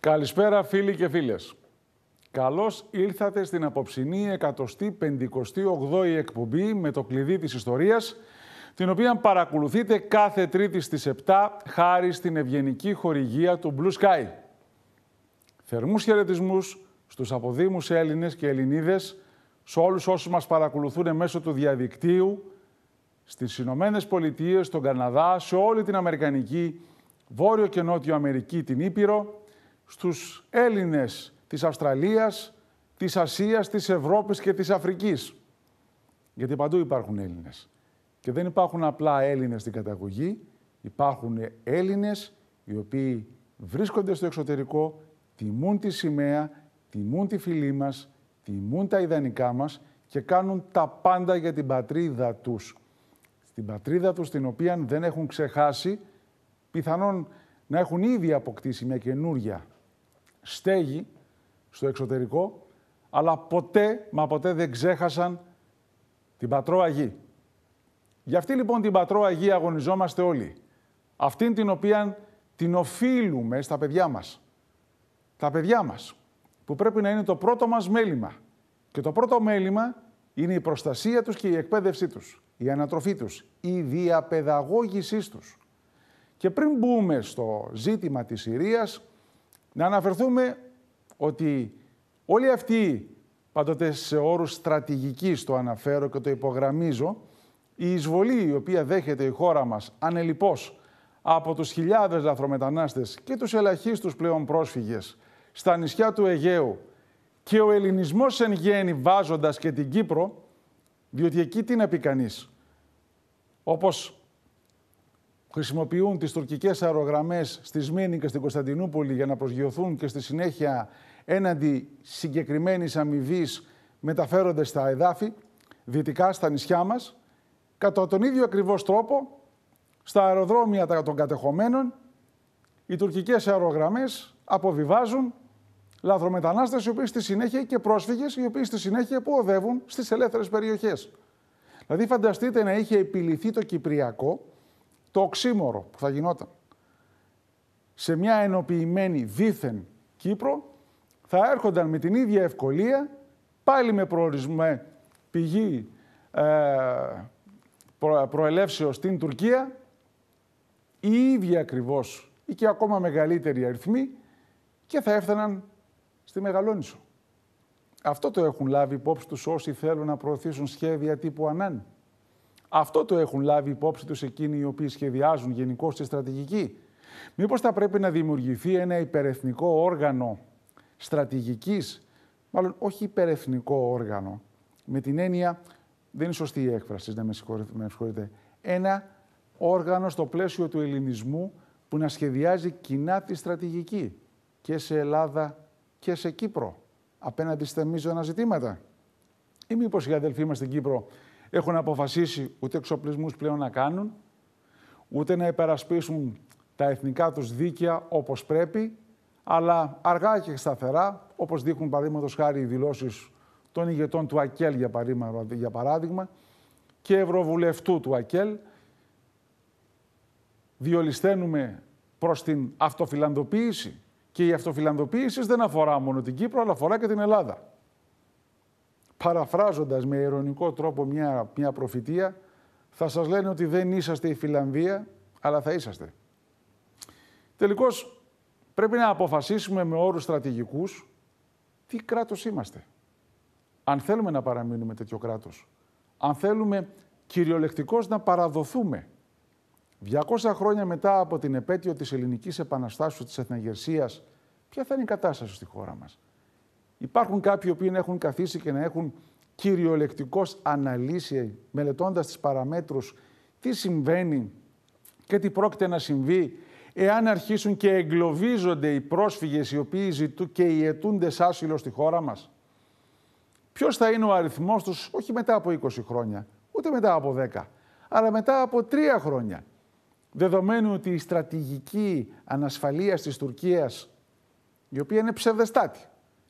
Καλησπέρα φίλοι και φίλες. Καλώς ήλθατε στην απόψινή 158η εκπομπή με το κλειδί της ιστορίας, την οποία παρακολουθείτε κάθε Τρίτη στις 7 χάρη στην ευγενική χορηγία του Blue Sky. Θερμούς χαιρετισμούς στους αποδήμους Έλληνες και Ελληνίδες, σε όλους όσους μας παρακολουθούν μέσω του διαδικτύου, στις Ηνωμένες Πολιτείες, στον Καναδά, σε όλη την Αμερικανική, Βόρειο και Νότιο Αμερική, την Ήπειρο, στους Έλληνες της Αυστραλίας, της Ασίας, της Ευρώπης και της Αφρικής. Γιατί παντού υπάρχουν Έλληνες. Και δεν υπάρχουν απλά Έλληνες στην καταγωγή, υπάρχουν Έλληνες οι οποίοι βρίσκονται στο εξωτερικό, τιμούν τη σημαία, τιμούν τη φιλή μας, τιμούν τα ιδανικά μας και κάνουν τα πάντα για την πατρίδα τους. Στην πατρίδα τους την οποία δεν έχουν ξεχάσει, πιθανόν να έχουν ήδη αποκτήσει μια καινούρια στέγη στο εξωτερικό, αλλά ποτέ, μα ποτέ δεν ξέχασαν την Πατρόα Γη. Γι' αυτή λοιπόν την Πατρόα Γη αγωνιζόμαστε όλοι. Αυτήν την οποία την οφείλουμε στα παιδιά μας. Τα παιδιά μας, που πρέπει να είναι το πρώτο μας μέλημα. Και το πρώτο μέλημα είναι η προστασία τους και η εκπαίδευσή τους, η ανατροφή τους, η διαπαιδαγώγησή τους. Και πριν μπούμε στο ζήτημα της Συρίας, να αναφερθούμε ότι όλοι αυτοί, πάντοτε σε όρους στρατηγικής το αναφέρω και το υπογραμμίζω, η εισβολή η οποία δέχεται η χώρα μας ανελιπώς από τους χιλιάδες λαθρομετανάστες και τους ελαχίστους πλέον πρόσφυγες στα νησιά του Αιγαίου και ο ελληνισμός εν γέννη βάζοντας και την Κύπρο, διότι εκεί τι να πει κανείς. Όπως χρησιμοποιούν τις τουρκικές αερογραμμές στη Σμήνη και στην Κωνσταντινούπολη για να προσγειωθούν και στη συνέχεια έναντι συγκεκριμένης αμοιβής μεταφέρονται στα εδάφη, δυτικά στα νησιά μας, κατά τον ίδιο ακριβώς τρόπο, στα αεροδρόμια των κατεχομένων, οι τουρκικές αερογραμμές αποβιβάζουν λαθρομετανάστες, οι οποίοι στη συνέχεια και πρόσφυγες, οι οποίοι στη συνέχεια που οδεύουν στις ελεύθερες περιοχές. Δηλαδή φανταστείτε να είχε επιληθεί το Κυπριακό, το οξύμορο που θα γινόταν. Σε μια ενοποιημένη δίθεν Κύπρο θα έρχονταν με την ίδια ευκολία, πάλι με προορισμό πηγή ε, προελεύσεως στην Τουρκία, η ίδιοι ακριβώς ή και ακόμα μεγαλύτερη αριθμή και θα έφταναν στη Μεγαλόνισο. Αυτό το έχουν λάβει υπόψη τους όσοι θέλουν να προωθήσουν σχέδια τύπου Ανάν. Αυτό το έχουν λάβει υπόψη τους εκείνοι οι οποίοι σχεδιάζουν γενικώ τη στρατηγική. Μήπως θα πρέπει να δημιουργηθεί ένα υπερεθνικό όργανο στρατηγικής, μάλλον όχι υπερεθνικό όργανο, με την έννοια, δεν είναι σωστή η έκφραση, να με συγχωρείτε, ένα όργανο στο πλαίσιο του ελληνισμού που να σχεδιάζει κοινά τη στρατηγική και σε Ελλάδα και σε Κύπρο απέναντι στα μείζωνα ζητήματα. Ή μήπως οι αδελφοί μας στην Κύπρο έχουν αποφασίσει ούτε εξοπλισμούς πλέον να κάνουν, ούτε να υπερασπίσουν τα εθνικά τους δίκαια όπως πρέπει, αλλά αργά και σταθερά, όπως δείχνουν παραδείγματος χάρη οι δηλώσεις των ηγετών του ΑΚΕΛ για παράδειγμα και ευρωβουλευτού του ΑΚΕΛ, διολυσταίνουμε προς την αυτοφιλανδοποίηση. Και η αυτοφιλανδοποίηση δεν αφορά μόνο την Κύπρο, αλλά αφορά και την Ελλάδα παραφράζοντας με ειρωνικό τρόπο μια, μια προφητεία, θα σας λένε ότι δεν είσαστε η Φιλανδία, αλλά θα είσαστε. Τελικώς, πρέπει να αποφασίσουμε με όρους στρατηγικούς τι κράτος είμαστε. Αν θέλουμε να παραμείνουμε τέτοιο κράτος, αν θέλουμε κυριολεκτικώς να παραδοθούμε 200 χρόνια μετά από την επέτειο της Ελληνικής Επαναστάσεως της Εθναγερσίας, ποια θα είναι η κατάσταση στη χώρα μας. Υπάρχουν κάποιοι που έχουν καθίσει και να έχουν κυριολεκτικώς αναλύσει, μελετώντας τις παραμέτρους, τι συμβαίνει και τι πρόκειται να συμβεί εάν αρχίσουν και εγκλωβίζονται οι πρόσφυγες οι οποίοι ζητούν και οι σε άσυλο στη χώρα μας. Ποιος θα είναι ο αριθμός τους όχι μετά από 20 χρόνια, ούτε μετά από 10, αλλά μετά από 3 χρόνια. Δεδομένου ότι η στρατηγική ανασφαλείας της Τουρκίας, η οποία είναι ψευδεστάτη,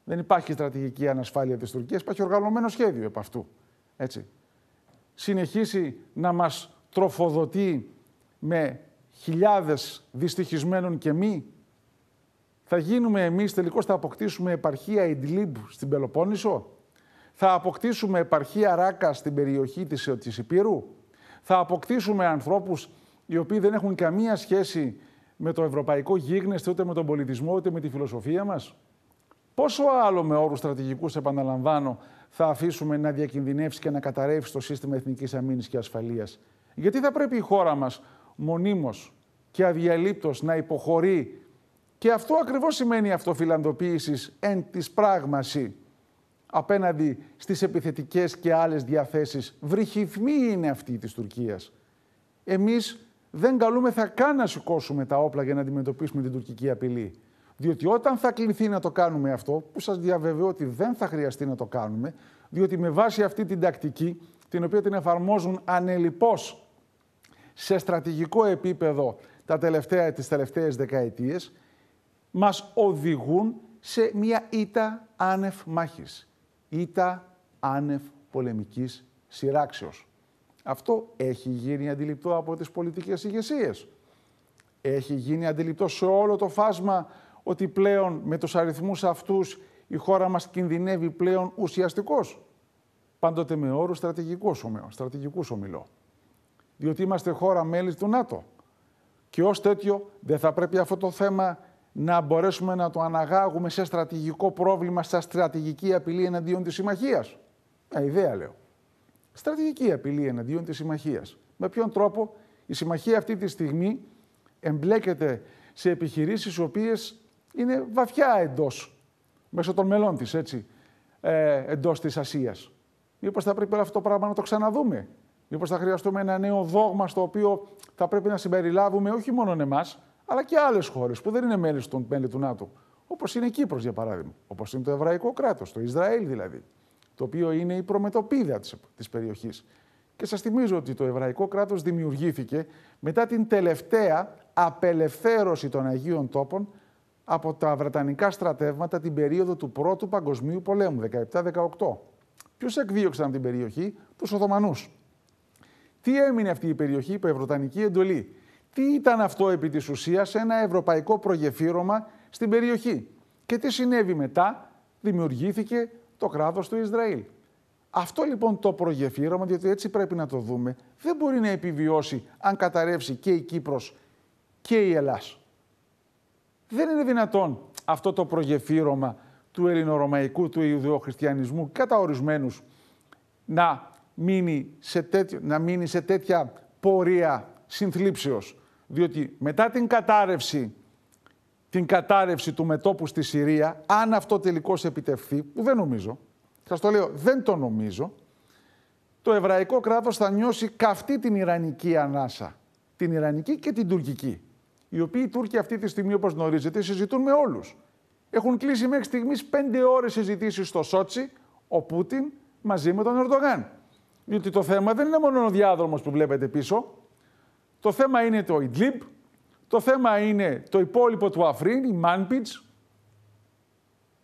δεν υπάρχει στρατηγική ανασφάλεια της Τουρκίας, υπάρχει οργανωμένο σχέδιο επ' αυτού. Έτσι. Συνεχίσει να μας τροφοδοτεί με χιλιάδες δυστυχισμένων και μη. Θα γίνουμε εμείς τελικώς, θα αποκτήσουμε επαρχία Ιντλίμπ στην Πελοπόννησο. Θα αποκτήσουμε επαρχία Ράκα στην περιοχή της της Θα αποκτήσουμε ανθρώπους οι οποίοι δεν έχουν καμία σχέση με το ευρωπαϊκό γίγνεσθε, ούτε με τον πολιτισμό, ούτε με τη φιλοσοφία μας. Πόσο άλλο με όρους στρατηγικούς, επαναλαμβάνω, θα αφήσουμε να διακινδυνεύσει και να καταρρεύσει το σύστημα εθνικής αμήνης και ασφαλείας. Γιατί θα πρέπει η χώρα μας μονίμως και αδιαλείπτως να υποχωρεί. Και αυτό ακριβώς σημαίνει αυτοφιλανδοποίηση εν της πράγμαση απέναντι στις επιθετικές και άλλες διαθέσεις. Βρυχυθμοί είναι αυτή της Τουρκίας. Εμείς δεν καλούμεθα καν να σηκώσουμε τα όπλα για να αντιμετωπίσουμε την τουρκική απειλή. Διότι όταν θα κληθεί να το κάνουμε αυτό, που σας διαβεβαιώ ότι δεν θα χρειαστεί να το κάνουμε, διότι με βάση αυτή την τακτική, την οποία την εφαρμόζουν ανελιπώς σε στρατηγικό επίπεδο τα τελευταία, τις τελευταίες δεκαετίες, μας οδηγούν σε μια ήττα άνευ μάχης, ήττα άνευ πολεμικής σειράξεως. Αυτό έχει γίνει αντιληπτό από τις πολιτικές ηγεσίες. Έχει γίνει αντιληπτό σε όλο το φάσμα ότι πλέον με τους αριθμούς αυτούς η χώρα μας κινδυνεύει πλέον ουσιαστικώς. Πάντοτε με όρους στρατηγικούς, στρατηγικούς ομιλώ. Διότι είμαστε χώρα μέλης του ΝΑΤΟ. Και ως τέτοιο δεν θα πρέπει αυτό το θέμα να μπορέσουμε να το αναγάγουμε σε στρατηγικό πρόβλημα, σε στρατηγική απειλή εναντίον της συμμαχίας. Μια ιδέα λέω. Στρατηγική απειλή εναντίον της συμμαχίας. Με ποιον τρόπο η συμμαχία αυτή τη στιγμή εμπλέκεται σε επιχειρήσεις οι οποίες είναι βαθιά εντός μέσω των μελών της, έτσι, ε, εντός της Ασίας. Μήπως θα πρέπει όλο αυτό το πράγμα να το ξαναδούμε. Μήπως θα χρειαστούμε ένα νέο δόγμα στο οποίο θα πρέπει να συμπεριλάβουμε όχι μόνο εμάς, αλλά και άλλες χώρες που δεν είναι μέλη του, μέλη του ΝΑΤΟ. Όπως είναι η Κύπρος, για παράδειγμα. όπως είναι το Εβραϊκό κράτος, το Ισραήλ δηλαδή. Το οποίο είναι η προμετωπίδα της περιοχής. Και σας θυμίζω ότι το Εβραϊκό Κράτος δημιουργήθηκε μετά την τελευταία απελευθέρωση των Αγίων Τόπων από τα Βρετανικά στρατεύματα την περίοδο του Πρώτου Παγκοσμίου Πολέμου, 17-18. Ποιους εκδίωξαν την περιοχή, τους Οθωμανούς. Τι έμεινε αυτή η περιοχή υπό ευρωτανική εντολή. Τι ήταν αυτό επί της ουσίας ένα ευρωπαϊκό προγεφύρωμα στην περιοχή. Και τι συνέβη μετά, δημιουργήθηκε το κράτος του Ισραήλ. Αυτό λοιπόν το προγεφύρωμα, διότι έτσι πρέπει να το δούμε, δεν μπορεί να επιβιώσει αν καταρρεύσει και η Κύπρος και η Ελλάδα. Δεν είναι δυνατόν αυτό το προγεφύρωμα του ελληνορωμαϊκού, του ιουδεοχριστιανισμού κατά ορισμένους να μείνει σε, να τέτοια πορεία συνθλίψεως. Διότι μετά την κατάρρευση, την κατάρρευση του μετόπου στη Συρία, αν αυτό τελικώς επιτευχθεί, που δεν νομίζω, σας το λέω, δεν το νομίζω, το εβραϊκό κράτος θα νιώσει καυτή την Ιρανική ανάσα. Την Ιρανική και την Τουρκική οι οποίοι οι Τούρκοι αυτή τη στιγμή, όπως γνωρίζετε, συζητούν με όλους. Έχουν κλείσει μέχρι στιγμής πέντε ώρες συζητήσεις στο Σότσι ο Πούτιν μαζί με τον Ερντογάν. Διότι το θέμα δεν είναι μόνο ο διάδρομος που βλέπετε πίσω. Το θέμα είναι το Ιντλίμπ, το θέμα είναι το υπόλοιπο του Αφρίν, η Μάνπιτς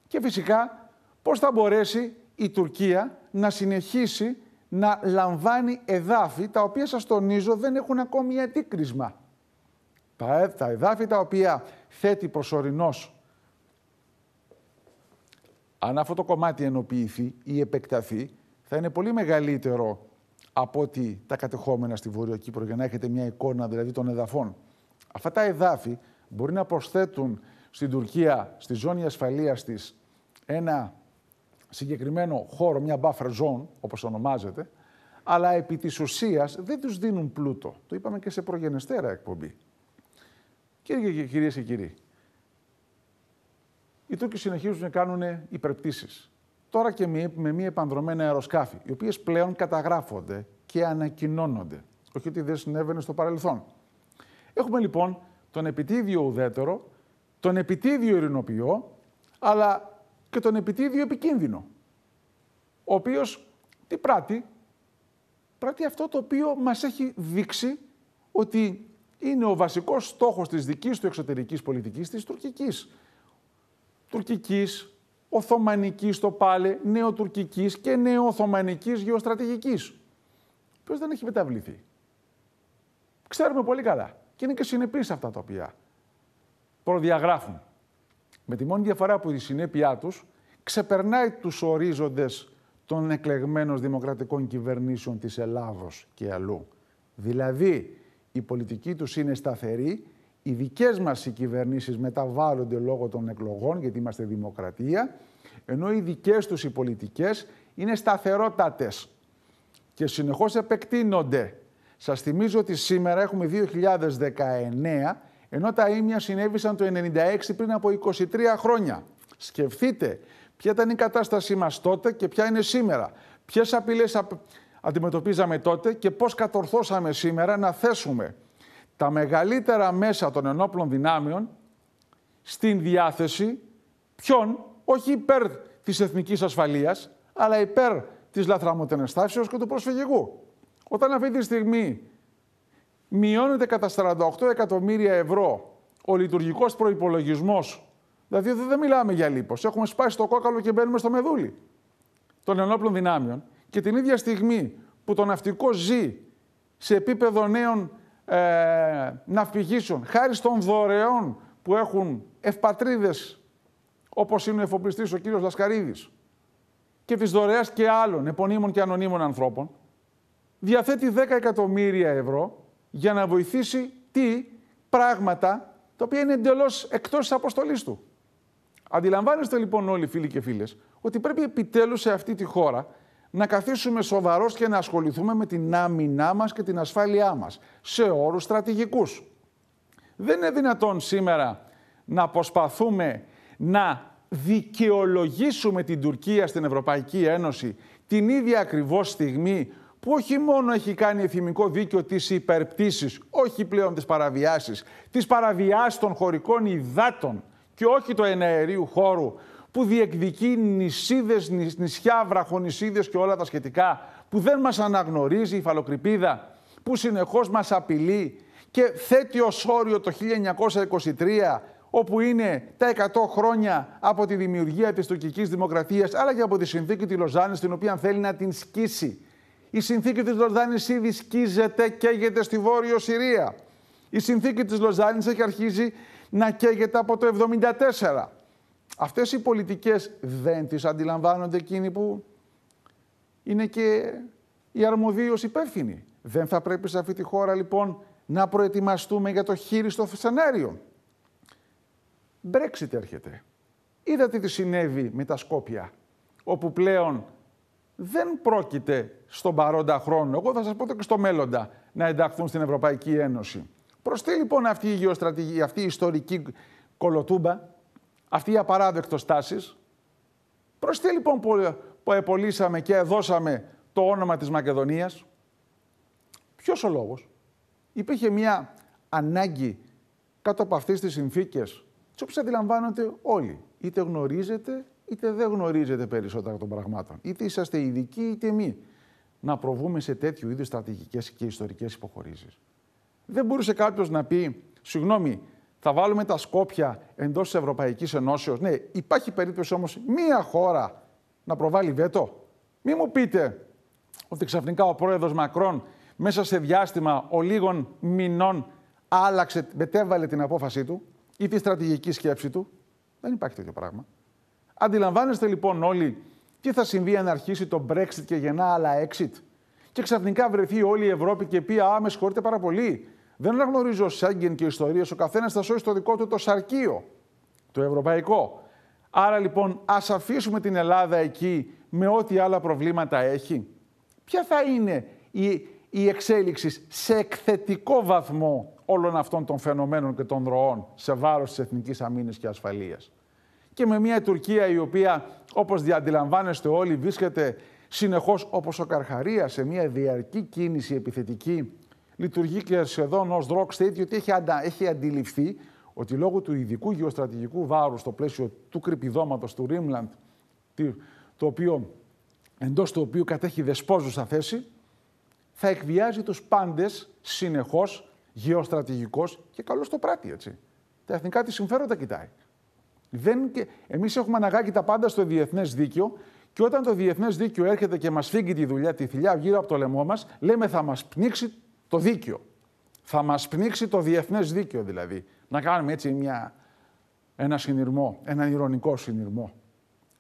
και φυσικά πώς θα μπορέσει η Τουρκία να συνεχίσει να λαμβάνει εδάφη τα οποία σας τονίζω δεν έχουν ακόμη αντίκρισμα. Ε, τα, εδάφη τα οποία θέτει προσωρινώς αν αυτό το κομμάτι ενοποιηθεί ή επεκταθεί, θα είναι πολύ μεγαλύτερο από ότι τα κατεχόμενα στη Βόρεια Κύπρο, για να έχετε μια εικόνα δηλαδή των εδαφών. Αυτά τα εδάφη μπορεί να προσθέτουν στην Τουρκία, στη ζώνη ασφαλείας της, ένα συγκεκριμένο χώρο, μια buffer zone, όπως ονομάζεται, αλλά επί της ουσίας δεν τους δίνουν πλούτο. Το είπαμε και σε προγενεστέρα εκπομπή. Κυρίε και κυρίες και κύριοι, οι Τούρκοι συνεχίζουν να κάνουν υπερπτήσεις. Τώρα και με μια επανδρομένα αεροσκάφη, οι οποίες πλέον καταγράφονται και ανακοινώνονται. Όχι ότι δεν συνέβαινε στο παρελθόν. Έχουμε λοιπόν τον επιτίδιο ουδέτερο, τον επιτίδιο ειρηνοποιό, αλλά και τον επιτίδιο επικίνδυνο. Ο οποίος τι πράττει, πράττει αυτό το οποίο μας έχει δείξει ότι είναι ο βασικός στόχος της δικής του εξωτερικής πολιτικής της τουρκικής. Τουρκικής, Οθωμανικής το πάλι, νεοτουρκικής και νεοοθωμανικής γεωστρατηγικής. Ο δεν έχει μεταβληθεί. Ξέρουμε πολύ καλά. Και είναι και συνεπείς αυτά τα οποία προδιαγράφουν. Με τη μόνη διαφορά που η συνέπειά τους ξεπερνάει τους ορίζοντες των εκλεγμένων δημοκρατικών κυβερνήσεων της Ελλάδος και αλλού. Δηλαδή, η πολιτική τους είναι σταθερή, οι δικές μας οι κυβερνήσεις μεταβάλλονται λόγω των εκλογών, γιατί είμαστε δημοκρατία, ενώ οι δικές τους οι πολιτικές είναι σταθερότατες και συνεχώς επεκτείνονται. Σας θυμίζω ότι σήμερα έχουμε 2019, ενώ τα ίμια συνέβησαν το 1996 πριν από 23 χρόνια. Σκεφτείτε ποια ήταν η κατάστασή μας τότε και ποια είναι σήμερα. Ποιες απειλές αντιμετωπίζαμε τότε και πώς κατορθώσαμε σήμερα να θέσουμε τα μεγαλύτερα μέσα των ενόπλων δυνάμεων στην διάθεση ποιον, όχι υπέρ της εθνικής ασφαλείας, αλλά υπέρ της λαθραμοτενεστάσεως και του προσφυγικού. Όταν αυτή τη στιγμή μειώνεται κατά 48 εκατομμύρια ευρώ ο λειτουργικός προϋπολογισμός, δηλαδή δεν μιλάμε για λίπος, έχουμε σπάσει το κόκαλο και μπαίνουμε στο μεδούλι των ενόπλων δυνάμεων, και την ίδια στιγμή που το ναυτικό ζει σε επίπεδο νέων ε, ναυπηγήσεων, χάρη των δωρεών που έχουν ευπατρίδες όπως είναι ο εφοπλιστής ο κύριος Λασκαρίδης και της δωρεάς και άλλων επωνύμων και ανωνύμων ανθρώπων, διαθέτει 10 εκατομμύρια ευρώ για να βοηθήσει τι πράγματα τα οποία είναι εντελώς εκτός της αποστολής του. Αντιλαμβάνεστε λοιπόν όλοι φίλοι και φίλες ότι πρέπει επιτέλους σε αυτή τη χώρα να καθίσουμε σοβαρός και να ασχοληθούμε με την άμυνά μας και την ασφάλειά μας, σε όρους στρατηγικούς. Δεν είναι δυνατόν σήμερα να προσπαθούμε να δικαιολογήσουμε την Τουρκία στην Ευρωπαϊκή Ένωση την ίδια ακριβώς στιγμή που όχι μόνο έχει κάνει εφημικό δίκαιο τις υπερπτήσεις, όχι πλέον τις παραβιάσεις, τις παραβιάσεις των χωρικών υδάτων και όχι του εναερίου χώρου, που διεκδικεί νησίδες, νησιά, βραχονισίδε και όλα τα σχετικά, που δεν μας αναγνωρίζει η φαλοκρηπίδα, που συνεχώς μας απειλεί και θέτει ως όριο το 1923 όπου είναι τα 100 χρόνια από τη δημιουργία της τουρκικής δημοκρατίας, αλλά και από τη συνθήκη της Λοζάνης, την οποία θέλει να την σκίσει. Η συνθήκη της Λοζάνης ήδη σκίζεται, καίγεται στη Βόρειο Συρία. Η συνθήκη της Λοζάνης έχει αρχίσει να καίγεται από το 1974. Αυτές οι πολιτικές δεν τις αντιλαμβάνονται εκείνοι που είναι και οι αρμοδίως υπεύθυνοι. Δεν θα πρέπει σε αυτή τη χώρα λοιπόν να προετοιμαστούμε για το χείριστο σενάριο. Brexit έρχεται. Είδατε τι συνέβη με τα Σκόπια, όπου πλέον δεν πρόκειται στον παρόντα χρόνο, εγώ θα σας πω το και στο μέλλοντα, να ενταχθούν στην Ευρωπαϊκή Ένωση. Προς τι λοιπόν αυτή η, γεωστρατηγική, αυτή η ιστορική κολοτούμπα, αυτή η απαράδεκτος στάση. Προς τι λοιπόν που επολύσαμε και δώσαμε το όνομα της Μακεδονίας. Ποιος ο λόγος. Υπήρχε μια ανάγκη κάτω από αυτές τις συνθήκες τις οποίες αντιλαμβάνονται όλοι. Είτε γνωρίζετε, είτε δεν γνωρίζετε περισσότερα των πραγμάτων. Είτε είσαστε ειδικοί, είτε μη. Να προβούμε σε τέτοιου είδους στρατηγικές και ιστορικές υποχωρήσεις. Δεν μπορούσε κάποιος να πει, συγγνώμη, θα βάλουμε τα σκόπια εντός της Ευρωπαϊκής Ενώσεως. Ναι, υπάρχει περίπτωση όμως μία χώρα να προβάλλει βέτο. Μη μου πείτε ότι ξαφνικά ο πρόεδρος Μακρόν μέσα σε διάστημα ολίγων μηνών άλλαξε, μετέβαλε την απόφασή του ή τη στρατηγική σκέψη του. Δεν υπάρχει τέτοιο πράγμα. Αντιλαμβάνεστε λοιπόν όλοι τι θα συμβεί αν αρχίσει το Brexit και γεννά άλλα exit. Και ξαφνικά βρεθεί όλη η Ευρώπη και πει Α, με συγχωρείτε πάρα πολύ. Δεν αναγνωρίζω Σέγγεν και ιστορίες. Ο καθένας θα σώσει το δικό του το σαρκείο, το ευρωπαϊκό. Άρα λοιπόν, ας αφήσουμε την Ελλάδα εκεί με ό,τι άλλα προβλήματα έχει. Ποια θα είναι η, η εξέλιξη σε εκθετικό βαθμό όλων αυτών των φαινομένων και των ροών σε βάρος της εθνικής αμήνης και ασφαλείας. Και με μια Τουρκία η οποία, όπως διαντιλαμβάνεστε όλοι, βρίσκεται συνεχώς όπως ο Καρχαρίας σε μια διαρκή κίνηση επιθετική λειτουργεί και σχεδόν ως rock state, έχει, αντα... έχει αντιληφθεί ότι λόγω του ειδικού γεωστρατηγικού βάρους στο πλαίσιο του κρυπηδόματο του Ρίμλαντ, το οποίο εντός του οποίου κατέχει δεσπόζουσα θέση, θα εκβιάζει τους πάντες συνεχώς γεωστρατηγικός και καλό το πράττει έτσι. Τα εθνικά της συμφέροντα κοιτάει. Δεν... Εμείς έχουμε αναγκάκι τα πάντα στο διεθνές δίκαιο και όταν το διεθνές δίκαιο έρχεται και μας φύγει τη δουλειά, τη θηλιά γύρω από το λαιμό μας, λέμε θα μας πνίξει το δίκαιο. Θα μας πνίξει το διεθνές δίκαιο δηλαδή. Να κάνουμε έτσι μια, ένα συνειρμό, ένα ηρωνικό συνειρμό.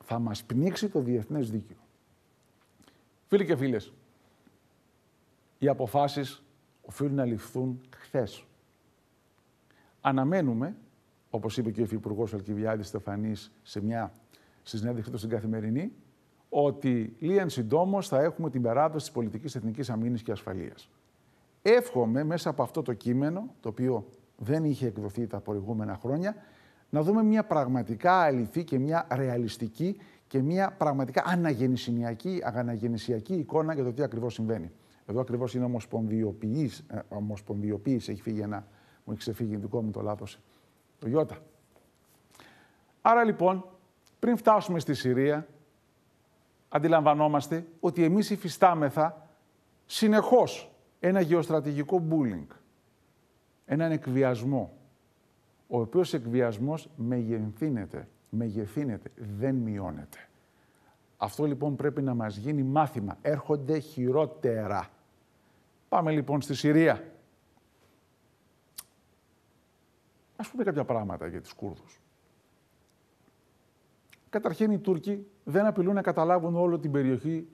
Θα μας πνίξει το διεθνές δίκαιο. Φίλοι και φίλες, οι αποφάσεις οφείλουν να ληφθούν χθες. Αναμένουμε, όπως είπε και ο Υφυπουργός Αλκιβιάδης Στεφανής σε μια συνέντευξη του στην Καθημερινή, ότι λίγαν συντόμως θα έχουμε την περάδοση της πολιτικής εθνικής αμήνης και ασφαλείας. Εύχομαι μέσα από αυτό το κείμενο, το οποίο δεν είχε εκδοθεί τα προηγούμενα χρόνια, να δούμε μια πραγματικά αληθή και μια ρεαλιστική και μια πραγματικά αναγεννησιακή, αναγεννησιακή εικόνα για το τι ακριβώς συμβαίνει. Εδώ ακριβώς είναι ομοσπονδιοποιής, ε, ομοσπονδιοποίηση, έχει φύγει ένα, μου έχει ξεφύγει δικό μου το λάθος, το Ιώτα. Άρα λοιπόν, πριν φτάσουμε στη Συρία, αντιλαμβανόμαστε ότι εμείς υφιστάμεθα συνεχώς ένα γεωστρατηγικό μπούλινγκ, έναν εκβιασμό, ο οποίος εκβιασμός μεγενθύνεται, μεγεθύνεται, δεν μειώνεται. Αυτό λοιπόν πρέπει να μας γίνει μάθημα. Έρχονται χειρότερα. Πάμε λοιπόν στη Συρία. Ας πούμε κάποια πράγματα για τους Κούρδους. Καταρχήν οι Τούρκοι δεν απειλούν να καταλάβουν όλο την περιοχή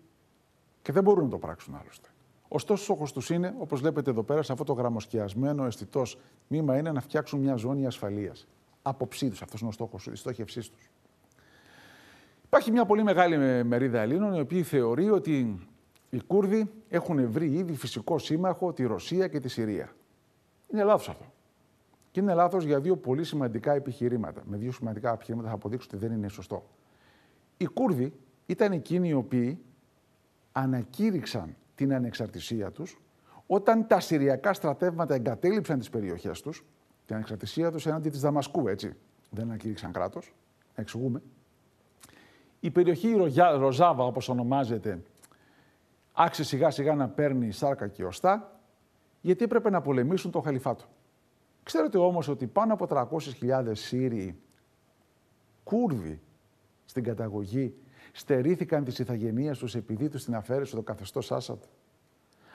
και δεν μπορούν να το πράξουν άλλωστε. Ωστόσο, στόχο του είναι, όπως βλέπετε εδώ πέρα, σε αυτό το γραμμοσκιασμένο αισθητός μήμα, είναι να φτιάξουν μια ζώνη ασφαλείας. Απόψη του, αυτός είναι ο στόχος, η στόχευσή τους. Υπάρχει μια πολύ μεγάλη μερίδα Ελλήνων, η οποία θεωρεί ότι οι Κούρδοι έχουν βρει ήδη φυσικό σύμμαχο τη Ρωσία και τη Συρία. Είναι λάθος αυτό. Και είναι λάθος για δύο πολύ σημαντικά επιχειρήματα. Με δύο σημαντικά επιχειρήματα θα αποδείξω ότι δεν είναι σωστό. Οι Κούρδοι ήταν εκείνοι οι οποίοι ανακήρυξαν την ανεξαρτησία τους, όταν τα συριακά στρατεύματα εγκατέλειψαν τις περιοχές τους, την ανεξαρτησία τους έναντι της Δαμασκού, έτσι, δεν ανακήρυξαν κράτος, εξηγούμε. Η περιοχή Ροζάβα, όπως ονομάζεται, άρχισε σιγά σιγά να παίρνει σάρκα και οστά, γιατί έπρεπε να πολεμήσουν το Χαλιφάτο. Ξέρετε όμως ότι πάνω από 300.000 Σύριοι Κούρδοι στην καταγωγή Στερήθηκαν της ηθαγενείας τους επειδή τους την αφαίρεσε το καθεστώς Άσαντ.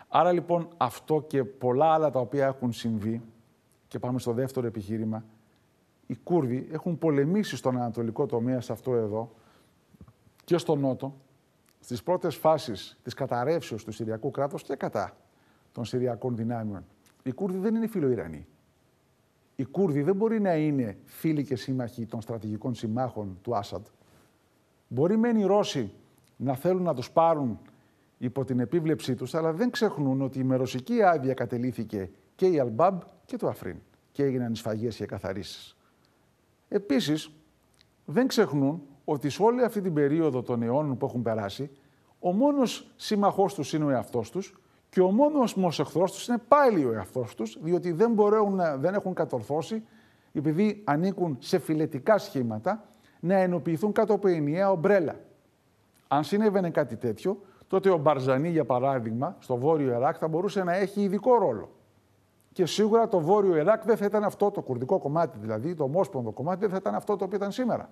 Άρα λοιπόν αυτό και πολλά άλλα τα οποία έχουν συμβεί, και πάμε στο δεύτερο επιχείρημα, οι Κούρδοι έχουν πολεμήσει στον ανατολικό τομέα σε αυτό εδώ και στον Νότο, στις πρώτες φάσεις της καταρρεύσεως του Συριακού κράτους και κατά των Συριακών δυνάμεων. Οι Κούρδοι δεν είναι φιλοειρανοί. Οι Κούρδοι δεν μπορεί να είναι φίλοι και σύμμαχοι των στρατηγικών συμμάχων του Άσαντ. Μπορεί μεν οι Ρώσοι να θέλουν να τους πάρουν υπό την επίβλεψή τους, αλλά δεν ξεχνούν ότι η μεροσική άδεια κατελήθηκε και η Αλμπάμπ και το Αφρίν και έγιναν σφαγές και καθαρίσεις. Επίσης, δεν ξεχνούν ότι σε όλη αυτή την περίοδο των αιώνων που έχουν περάσει, ο μόνος σύμμαχός τους είναι ο εαυτός τους και ο μόνος μόνος εχθρός τους είναι πάλι ο εαυτός τους, διότι δεν, μπορούν, δεν έχουν κατορθώσει, επειδή ανήκουν σε φιλετικά σχήματα, να ενοποιηθούν κάτω από ενιαία ομπρέλα. Αν συνέβαινε κάτι τέτοιο, τότε ο Μπαρζανί, για παράδειγμα, στο Βόρειο Ιράκ θα μπορούσε να έχει ειδικό ρόλο. Και σίγουρα το Βόρειο Ιράκ δεν θα ήταν αυτό το κουρδικό κομμάτι, δηλαδή το ομόσπονδο κομμάτι, δεν θα ήταν αυτό το οποίο ήταν σήμερα.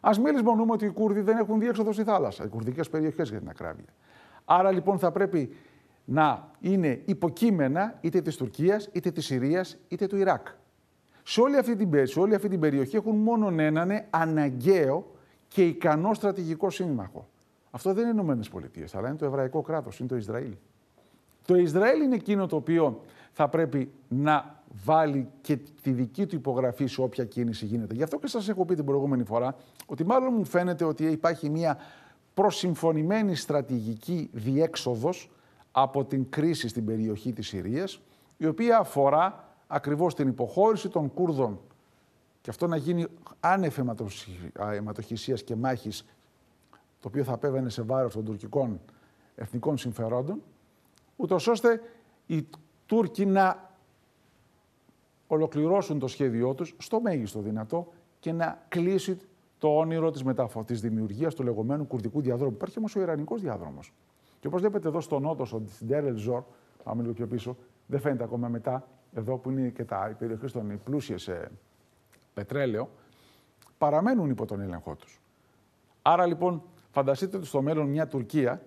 Ας μην λησμονούμε ότι οι Κούρδοι δεν έχουν διέξοδο στη θάλασσα, οι κουρδικές περιοχές για την ακράβεια. Άρα λοιπόν θα πρέπει να είναι υποκείμενα είτε της Τουρκίας, είτε της Συρίας, είτε του Ιράκ. Σε όλη αυτή την, σε όλη αυτή την περιοχή έχουν μόνο έναν αναγκαίο και ικανό στρατηγικό σύμμαχο. Αυτό δεν είναι οι Ηνωμένες Πολιτείες, αλλά είναι το Εβραϊκό κράτος, είναι το Ισραήλ. Το Ισραήλ είναι εκείνο το οποίο θα πρέπει να βάλει και τη δική του υπογραφή σε όποια κίνηση γίνεται. Γι' αυτό και σας έχω πει την προηγούμενη φορά ότι μάλλον μου φαίνεται ότι υπάρχει μια προσυμφωνημένη στρατηγική διέξοδος από την κρίση στην περιοχή της Συρίας, η οποία αφορά ακριβώς την υποχώρηση των Κούρδων και αυτό να γίνει άνευ αιματοχυσίας και μάχης το οποίο θα απέβαινε σε βάρος των τουρκικών εθνικών συμφερόντων ούτως ώστε οι Τούρκοι να ολοκληρώσουν το σχέδιό τους στο μέγιστο δυνατό και να κλείσει το όνειρο της, μεταφο- δημιουργίας του λεγόμενου κουρδικού διαδρόμου. Υπάρχει όμως ο Ιρανικός διάδρομος. Και όπως βλέπετε εδώ στον νότο, στην Τέρελ Ζορ, πάμε λίγο πιο πίσω, δεν φαίνεται ακόμα μετά, εδώ που είναι και τα, οι των πλούσιες σε πετρέλαιο, παραμένουν υπό τον έλεγχό τους. Άρα λοιπόν, φανταστείτε ότι στο μέλλον μια Τουρκία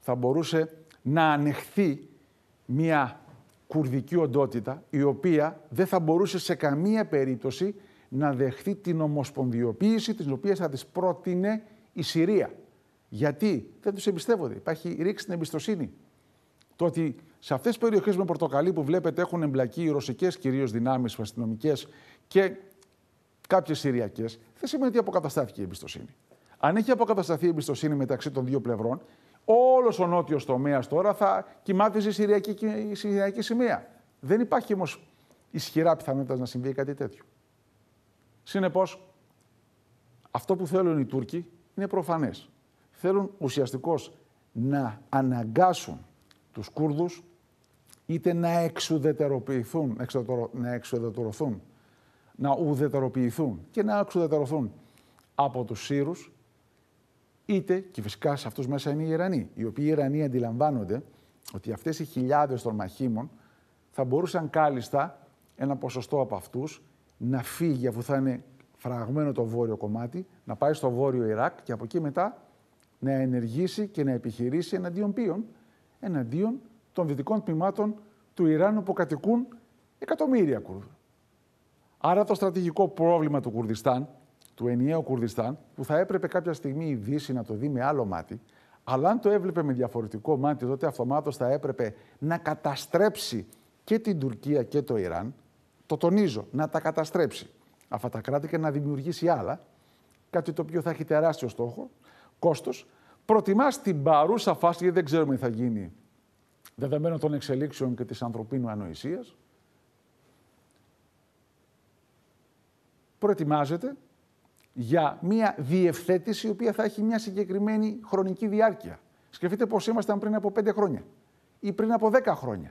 θα μπορούσε να ανεχθεί μια κουρδική οντότητα η οποία δεν θα μπορούσε σε καμία περίπτωση να δεχθεί την ομοσπονδιοποίηση της οποία θα της πρότεινε η Συρία. Γιατί δεν τους εμπιστεύονται. Υπάρχει ρήξη στην εμπιστοσύνη. Το ότι σε αυτές τις περιοχές με πορτοκαλί που βλέπετε έχουν εμπλακεί οι ρωσικές κυρίως δυνάμεις, αστυνομικές και κάποιες Συριακές, δεν σημαίνει ότι αποκαταστάθηκε η εμπιστοσύνη. Αν έχει αποκατασταθεί η εμπιστοσύνη μεταξύ των δύο πλευρών, όλος ο νότιος τομέας τώρα θα κοιμάται η Συριακή, η σημαία. Δεν υπάρχει όμως ισχυρά πιθανότητα να συμβεί κάτι τέτοιο. Συνεπώς, αυτό που θέλουν οι Τούρκοι είναι προφανές. Θέλουν ουσιαστικώς να αναγκάσουν τους Κούρδους, είτε να εξουδετεροποιηθούν, να εξουδετερωθούν, να ουδετεροποιηθούν και να εξουδετερωθούν από τους Σύρους, είτε και φυσικά σε αυτούς μέσα είναι οι Ιρανοί, οι οποίοι οι Ιρανοί αντιλαμβάνονται ότι αυτές οι χιλιάδες των μαχήμων θα μπορούσαν κάλλιστα ένα ποσοστό από αυτούς να φύγει αφού θα είναι φραγμένο το βόρειο κομμάτι, να πάει στο βόρειο Ιράκ και από εκεί μετά να ενεργήσει και να επιχειρήσει εναντίον ποιον εναντίον των δυτικών τμήματων του Ιράν που κατοικούν εκατομμύρια Κούρδους. Άρα το στρατηγικό πρόβλημα του Κουρδιστάν, του ενιαίου Κουρδιστάν, που θα έπρεπε κάποια στιγμή η Δύση να το δει με άλλο μάτι, αλλά αν το έβλεπε με διαφορετικό μάτι, τότε αυτομάτως θα έπρεπε να καταστρέψει και την Τουρκία και το Ιράν. Το τονίζω, να τα καταστρέψει αυτά τα κράτη και να δημιουργήσει άλλα. Κάτι το οποίο θα έχει τεράστιο στόχο, κόστος προτιμάς την παρούσα φάση, γιατί δεν ξέρουμε τι θα γίνει δεδομένων των εξελίξεων και της ανθρωπίνου ανοησίας, προετοιμάζεται για μια διευθέτηση η οποία θα έχει μια συγκεκριμένη χρονική διάρκεια. Σκεφτείτε πώς ήμασταν πριν από ή πριν από δέκα χρόνια ή πριν από 10 χρόνια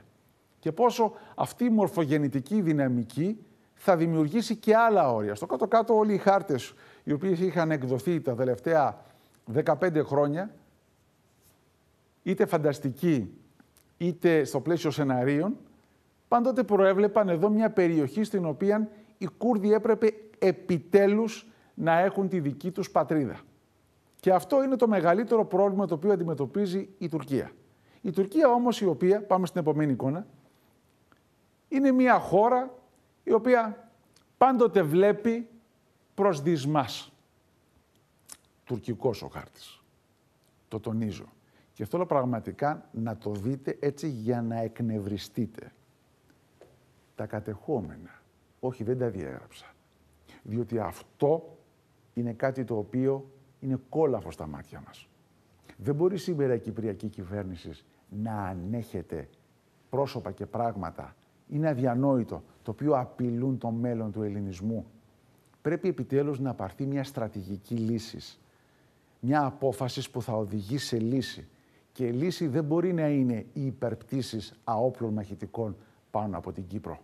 και πόσο αυτή η μορφογεννητική δυναμική θα δημιουργήσει και άλλα όρια. Στο κάτω-κάτω όλοι οι χάρτες οι οποίες είχαν εκδοθεί τα τελευταία 15 χρόνια, είτε φανταστική, είτε στο πλαίσιο σεναρίων, πάντοτε προέβλεπαν εδώ μια περιοχή στην οποία οι Κούρδοι έπρεπε επιτέλους να έχουν τη δική τους πατρίδα. Και αυτό είναι το μεγαλύτερο πρόβλημα το οποίο αντιμετωπίζει η Τουρκία. Η Τουρκία όμως η οποία, πάμε στην επόμενη εικόνα, είναι μια χώρα η οποία πάντοτε βλέπει προς δυσμάς. Τουρκικός ο χάρτης. Το τονίζω. Και θέλω πραγματικά να το δείτε έτσι για να εκνευριστείτε. Τα κατεχόμενα. Όχι, δεν τα διέγραψα. Διότι αυτό είναι κάτι το οποίο είναι κόλαφο στα μάτια μας. Δεν μπορεί σήμερα η Κυπριακή κυβέρνηση να ανέχεται πρόσωπα και πράγματα. Είναι αδιανόητο το οποίο απειλούν το μέλλον του ελληνισμού. Πρέπει επιτέλους να πάρθει μια στρατηγική λύσης μια απόφασης που θα οδηγεί σε λύση. Και η λύση δεν μπορεί να είναι οι υπερπτήσεις αόπλων μαχητικών πάνω από την Κύπρο.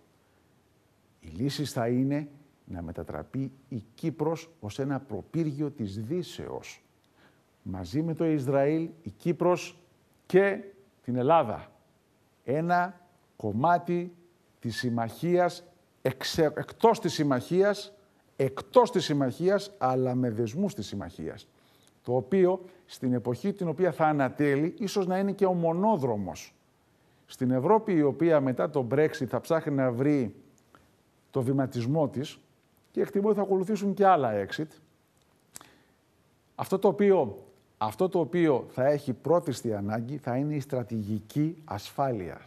Η λύση θα είναι να μετατραπεί η Κύπρος ως ένα προπύργιο της Δύσεως. Μαζί με το Ισραήλ, η Κύπρος και την Ελλάδα. Ένα κομμάτι της συμμαχίας, εξε, εκτός της συμμαχίας, εκτός της συμμαχίας, αλλά με δεσμούς της συμμαχίας το οποίο στην εποχή την οποία θα ανατέλει ίσως να είναι και ο μονόδρομος. Στην Ευρώπη η οποία μετά το Brexit θα ψάχνει να βρει το βηματισμό της και εκτιμώ ότι θα ακολουθήσουν και άλλα exit. Αυτό το οποίο, αυτό το οποίο θα έχει πρώτη ανάγκη θα είναι η στρατηγική ασφάλεια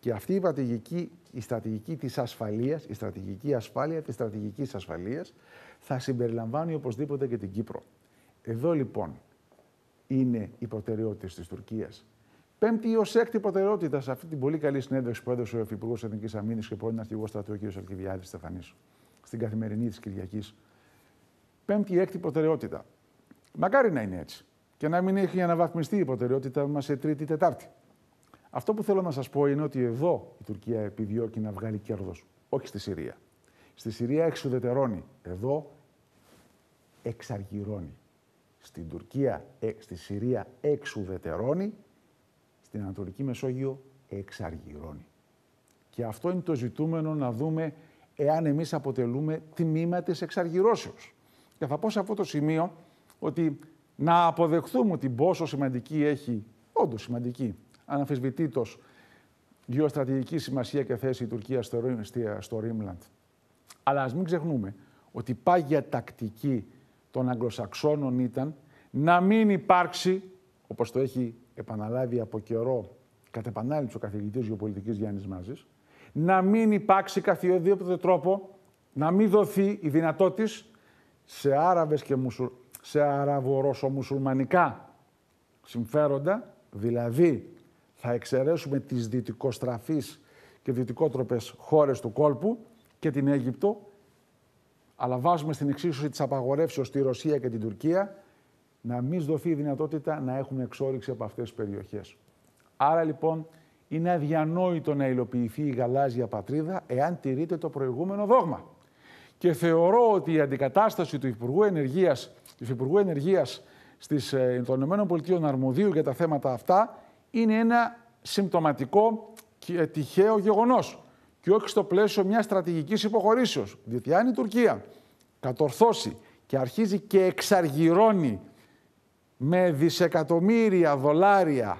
Και αυτή η στρατηγική, η στρατηγική της ασφαλείας, η στρατηγική ασφάλεια της στρατηγικής ασφαλείας θα συμπεριλαμβάνει οπωσδήποτε και την Κύπρο. Εδώ λοιπόν είναι οι προτεραιότητες της Τουρκίας. Πέμπτη ως έκτη προτεραιότητα σε αυτή την πολύ καλή συνέντευξη που έδωσε ο Υφυπουργός Εθνικής Αμήνης και πρώην Αρχηγός Στρατού κ. Αλκιβιάδης Στεφανής στην καθημερινή της Κυριακής. Πέμπτη ή έκτη προτεραιότητα. Μακάρι να είναι έτσι. Και να μην έχει αναβαθμιστεί η προτεραιότητά μας σε τρίτη Τετάρτη. Αυτό που θέλω να σας πω είναι ότι εδώ η Τουρκία επιδιώκει να βγάλει κέρδος, όχι στη Συρία. Στη Συρία εξουδετερώνει. Εδώ εξαργυρώνει στην Τουρκία, ε, στη Συρία εξουδετερώνει, στην Ανατολική Μεσόγειο εξαργυρώνει. Και αυτό είναι το ζητούμενο να δούμε εάν εμείς αποτελούμε τμήμα της εξαργυρώσεως. Και θα πω σε αυτό το σημείο ότι να αποδεχθούμε ότι πόσο σημαντική έχει, όντως σημαντική, δυο γεωστρατηγική σημασία και θέση η Τουρκία στο, στο Αλλά ας μην ξεχνούμε ότι πάγια τακτική των Αγγλοσαξώνων ήταν να μην υπάρξει, όπως το έχει επαναλάβει από καιρό κατ' επανάληψη ο καθηγητής γεωπολιτικής Γιάννης Μάζης, να μην υπάρξει καθιοδίποτε τρόπο να μην δοθεί η δυνατότητα σε Άραβες και μουσουλμανικα σε μουσουλμανικά συμφέροντα, δηλαδή θα εξαιρέσουμε τις δυτικοστραφείς και δυτικότροπες χώρες του κόλπου και την Αίγυπτο, αλλά βάζουμε στην εξίσωση της απαγορεύσεως στη Ρωσία και την Τουρκία, να μην δοθεί η δυνατότητα να έχουν εξόριξη από αυτές τις περιοχές. Άρα λοιπόν είναι αδιανόητο να υλοποιηθεί η γαλάζια πατρίδα εάν τηρείται το προηγούμενο δόγμα. Και θεωρώ ότι η αντικατάσταση του Υπουργού Ενεργείας, του Υπουργού Ενεργείας στις, ε, των ΗΠΑ αρμοδίου για τα θέματα αυτά είναι ένα συμπτωματικό και τυχαίο γεγονός και όχι στο πλαίσιο μιας στρατηγικής υποχωρήσεως. Διότι αν η Τουρκία κατορθώσει και αρχίζει και εξαργυρώνει με δισεκατομμύρια δολάρια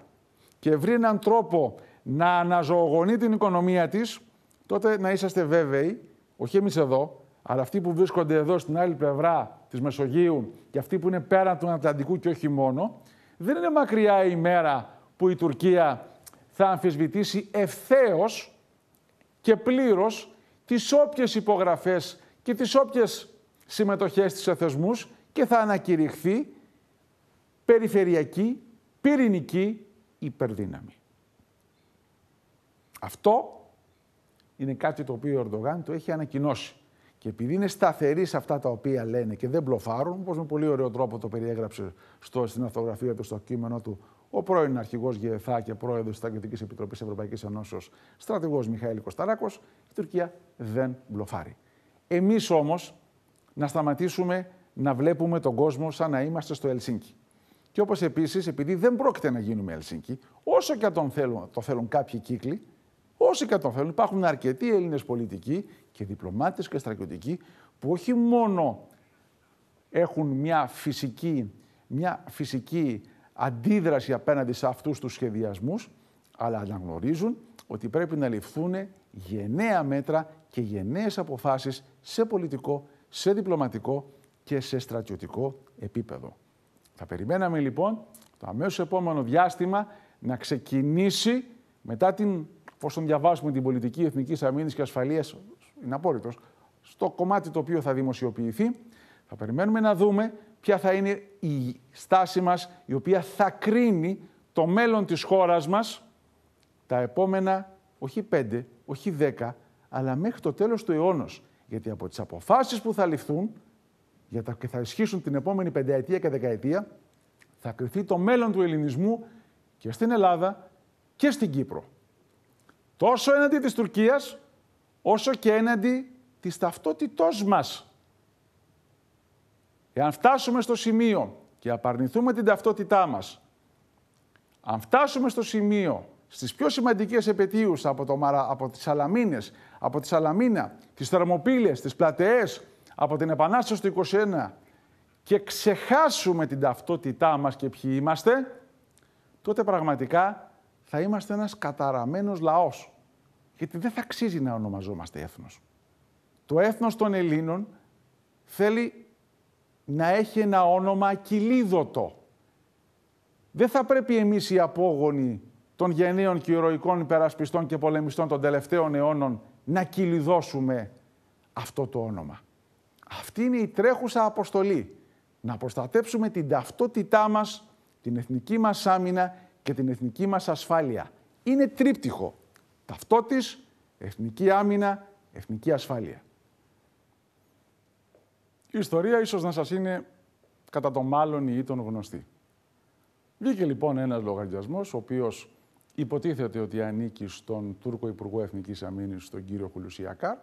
και βρει έναν τρόπο να αναζωογονεί την οικονομία της, τότε να είσαστε βέβαιοι, όχι εμείς εδώ, αλλά αυτοί που βρίσκονται εδώ στην άλλη πλευρά της Μεσογείου και αυτοί που είναι πέραν του Ατλαντικού και όχι μόνο, δεν είναι μακριά η μέρα που η Τουρκία θα αμφισβητήσει ευθέως και πλήρως τις όποιες υπογραφές και τις όποιες συμμετοχές της σε και θα ανακηρυχθεί περιφερειακή, πυρηνική υπερδύναμη. Αυτό είναι κάτι το οποίο ο Ερντογάν το έχει ανακοινώσει. Και επειδή είναι σταθερή σε αυτά τα οποία λένε και δεν μπλοφάρουν, όπως με πολύ ωραίο τρόπο το περιέγραψε στο, στην αυτογραφία του, στο κείμενο του ο πρώην αρχηγός ΓΕΘΑ και πρόεδρος της Στρατιωτική Επιτροπής Ευρωπαϊκής Ενώσεως, στρατηγός Μιχαήλ Κωνσταράκο, η Τουρκία δεν μπλοφάρει. Εμείς όμως να σταματήσουμε να βλέπουμε τον κόσμο σαν να είμαστε στο Ελσίνκι. Και όπως επίσης, επειδή δεν πρόκειται να γίνουμε Ελσίνκι, όσο και αν τον θέλουν, το θέλουν κάποιοι κύκλοι, όσο και αν τον θέλουν, υπάρχουν αρκετοί Έλληνες πολιτικοί και διπλωμάτες και στρατιωτικοί που όχι μόνο έχουν μια φυσική, μια φυσική αντίδραση απέναντι σε αυτούς τους σχεδιασμούς, αλλά αναγνωρίζουν ότι πρέπει να ληφθούν γενναία μέτρα και γενναίες αποφάσεις σε πολιτικό, σε διπλωματικό και σε στρατιωτικό επίπεδο. Θα περιμέναμε λοιπόν το αμέσως επόμενο διάστημα να ξεκινήσει μετά την, τον διαβάσουμε την πολιτική εθνική αμήνης και ασφαλείας, είναι απόρριτος, στο κομμάτι το οποίο θα δημοσιοποιηθεί, θα περιμένουμε να δούμε ποια θα είναι η στάση μας, η οποία θα κρίνει το μέλλον της χώρας μας τα επόμενα, όχι πέντε, όχι δέκα, αλλά μέχρι το τέλος του αιώνος. Γιατί από τις αποφάσεις που θα ληφθούν για τα, και θα ισχύσουν την επόμενη πενταετία και δεκαετία, θα κρυθεί το μέλλον του ελληνισμού και στην Ελλάδα και στην Κύπρο. Τόσο έναντι της Τουρκίας, όσο και έναντι της ταυτότητός μας. Εάν φτάσουμε στο σημείο και απαρνηθούμε την ταυτότητά μας, αν φτάσουμε στο σημείο στις πιο σημαντικές επαιτίους από, το, από τις Αλαμίνες, από τη Σαλαμίνα, τις Θερμοπύλες, τις Πλατεές, από την Επανάσταση του 21 και ξεχάσουμε την ταυτότητά μας και ποιοι είμαστε, τότε πραγματικά θα είμαστε ένας καταραμένος λαός. Γιατί δεν θα αξίζει να ονομαζόμαστε έθνος. Το έθνος των Ελλήνων θέλει να έχει ένα όνομα κυλίδωτο. Δεν θα πρέπει εμείς οι απόγονοι των γενναίων και ηρωικών υπερασπιστών και πολεμιστών των τελευταίων αιώνων να κυλιδώσουμε αυτό το όνομα. Αυτή είναι η τρέχουσα αποστολή. Να προστατέψουμε την ταυτότητά μας, την εθνική μας άμυνα και την εθνική μας ασφάλεια. Είναι τρίπτυχο. Ταυτότης, εθνική άμυνα, εθνική ασφάλεια. Η ιστορία ίσως να σας είναι κατά το μάλλον ή τον γνωστή. Βγήκε λοιπόν ένας λογαριασμός, ο οποίος υποτίθεται ότι ανήκει στον Τούρκο Υπουργό Εθνικής Αμήνης, τον κύριο Κουλουσιακάρ,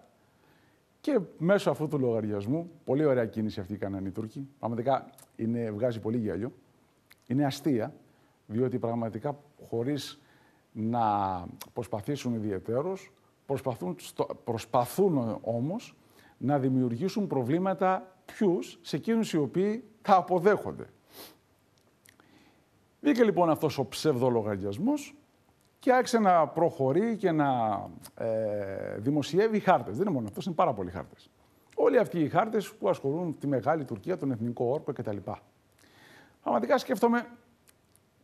και μέσω αυτού του λογαριασμού, πολύ ωραία κίνηση αυτή έκαναν οι Τούρκοι, πραγματικά είναι, βγάζει πολύ γέλιο, είναι αστεία, διότι πραγματικά χωρίς να προσπαθήσουν ιδιαίτερω, προσπαθούν, προσπαθούν όμως να δημιουργήσουν προβλήματα ποιου, σε εκείνους οι οποίοι τα αποδέχονται. Βγήκε λοιπόν αυτός ο ψευδολογαριασμός και άρχισε να προχωρεί και να ε, δημοσιεύει χάρτες. Δεν είναι μόνο αυτός, είναι πάρα πολλοί χάρτες. Όλοι αυτοί οι χάρτες που ασχολούν τη μεγάλη Τουρκία, τον εθνικό όρκο κτλ. Πραγματικά σκέφτομαι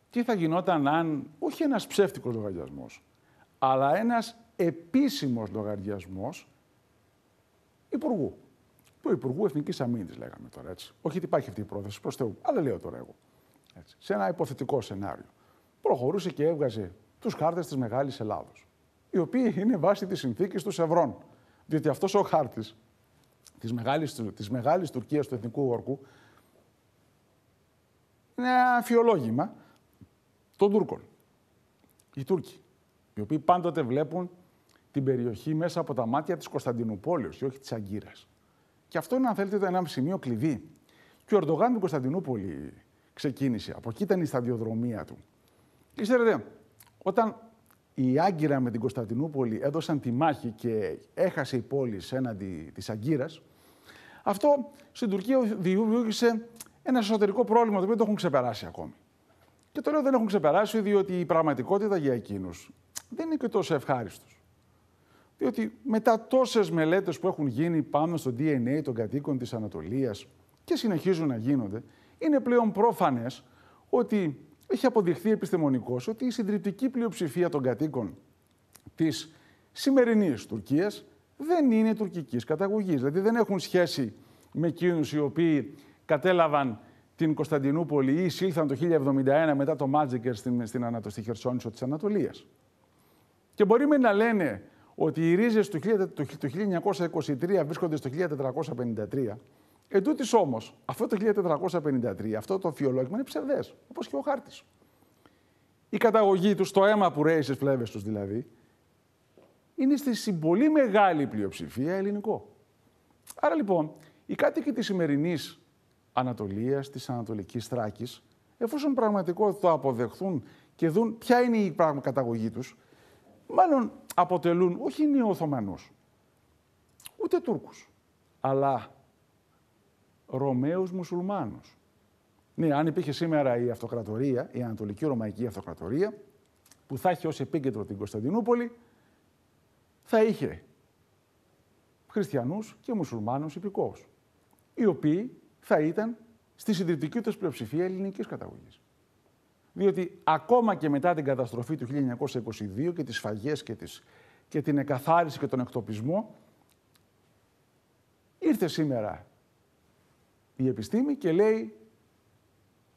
τι θα γινόταν αν όχι ένας ψεύτικος λογαριασμός, αλλά ένας επίσημος λογαριασμός υπουργού του Υπουργού Εθνικής Αμήνης, λέγαμε τώρα έτσι. Όχι ότι υπάρχει αυτή η πρόθεση προς Θεού, αλλά λέω τώρα εγώ. Έτσι. Σε ένα υποθετικό σενάριο. Προχωρούσε και έβγαζε τους χάρτες της Μεγάλης Ελλάδος, οι οποίοι είναι βάση της συνθήκης του Σευρών. Διότι αυτός ο χάρτης της Μεγάλης της μεγάλης Τουρκίας του Εθνικού Ορκού είναι ένα αμφιολόγημα των Τούρκων. Οι Τούρκοι, οι οποίοι πάντοτε βλέπουν την περιοχή μέσα από τα μάτια της Κωνσταντινούπολης και όχι της Αγκύρας. Και αυτό είναι, αν θέλετε, ένα σημείο κλειδί. Και ο Ερντογάν την Κωνσταντινούπολη ξεκίνησε. Από εκεί ήταν η σταδιοδρομία του. Και ξέρετε, όταν η Άγκυρα με την Κωνσταντινούπολη έδωσαν τη μάχη και έχασε η πόλη έναντι της Αγκύρας, αυτό στην Τουρκία δημιούργησε ένα εσωτερικό πρόβλημα το οποίο δεν το έχουν ξεπεράσει ακόμη. Και το λέω δεν έχουν ξεπεράσει, διότι η πραγματικότητα για εκείνους δεν είναι και τόσο ευχάριστος. Διότι μετά τόσες μελέτες που έχουν γίνει πάνω στο DNA των κατοίκων της Ανατολίας και συνεχίζουν να γίνονται, είναι πλέον πρόφανε ότι έχει αποδειχθεί επιστημονικώς ότι η συντριπτική πλειοψηφία των κατοίκων της σημερινής Τουρκίας δεν είναι τουρκικής καταγωγής. Δηλαδή δεν έχουν σχέση με εκείνους οι οποίοι κατέλαβαν την Κωνσταντινούπολη ή εισήλθαν το 1071 μετά το Μάτζικερ στην, στην, στη Χερσόνησο της Ανατολίας. Και μπορεί με να λένε ότι οι ρίζες του 1923 βρίσκονται στο 1453, εν όμως, αυτό το 1453, αυτό το φιολόγημα είναι ψευδές, όπως και ο χάρτης. Η καταγωγή τους, το αίμα που ρέει στις φλέβες τους, δηλαδή, είναι στη πολύ μεγάλη πλειοψηφία ελληνικό. Άρα λοιπόν, οι κάτοικοι της σημερινής ανατολίας, της Ανατολικής Θράκης, εφόσον πραγματικό το αποδεχθούν και δουν ποια είναι η καταγωγή τους μάλλον αποτελούν όχι Νεοοθωμανούς, ούτε Τούρκους, αλλά Ρωμαίους μουσουλμάνους. Ναι, αν υπήρχε σήμερα η αυτοκρατορία, η Ανατολική Ρωμαϊκή Αυτοκρατορία, που θα είχε ως επίκεντρο την Κωνσταντινούπολη, θα είχε χριστιανούς και μουσουλμάνους υπηκόους, οι οποίοι θα ήταν στη συντριπτική τους πλειοψηφία ελληνικής καταγωγής διότι ακόμα και μετά την καταστροφή του 1922 και τις φαγές και, τις, και την εκαθάριση και τον εκτοπισμό, ήρθε σήμερα η επιστήμη και λέει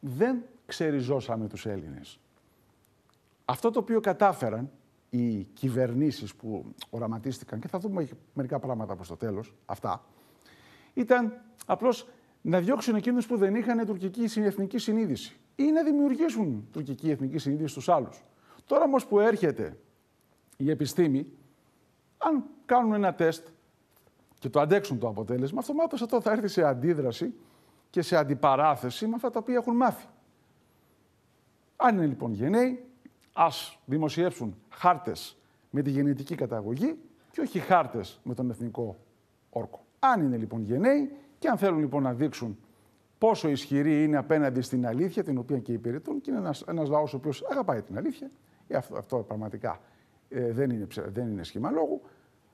δεν ξεριζώσαμε τους Έλληνες. Αυτό το οποίο κατάφεραν οι κυβερνήσεις που οραματίστηκαν, και θα δούμε μερικά πράγματα προς το τέλος, αυτά, ήταν απλώς να διώξουν εκείνους που δεν είχαν τουρκική εθνική συνείδηση ή να δημιουργήσουν τουρκική εθνική συνείδηση στους άλλους. Τώρα όμως που έρχεται η επιστήμη, αν κάνουν ένα τεστ και το αντέξουν το αποτέλεσμα, αυτομάτως αυτό θα έρθει σε αντίδραση και σε αντιπαράθεση με αυτά τα οποία έχουν μάθει. Αν είναι λοιπόν γενναίοι, ας δημοσιεύσουν χάρτες με τη γενετική καταγωγή και όχι χάρτες με τον εθνικό όρκο. Αν είναι λοιπόν γενναίοι και αν θέλουν λοιπόν να δείξουν πόσο ισχυροί είναι απέναντι στην αλήθεια, την οποία και υπηρετούν, και είναι ένας, ένας λαός ο οποίος αγαπάει την αλήθεια, ε, αυτό, αυτό πραγματικά ε, δεν, είναι, δεν είναι σχήμα λόγου,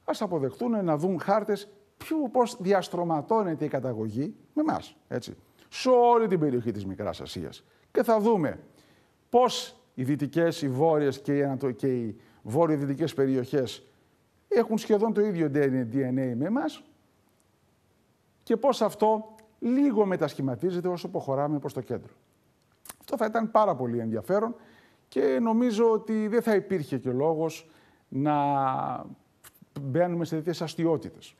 ας αποδεχτούν να δουν χάρτες πώ πώς διαστρωματώνεται η καταγωγή με εμάς. έτσι, σε όλη την περιοχή της Μικράς Ασίας. Και θα δούμε πώς οι δυτικές οι βόρειες και οι, βορειο δυτικέ περιοχές έχουν σχεδόν το ίδιο DNA με εμάς και πώς αυτό λίγο μετασχηματίζεται όσο προχωράμε προς το κέντρο. Αυτό θα ήταν πάρα πολύ ενδιαφέρον και νομίζω ότι δεν θα υπήρχε και λόγος να μπαίνουμε σε τέτοιες αστιότητες.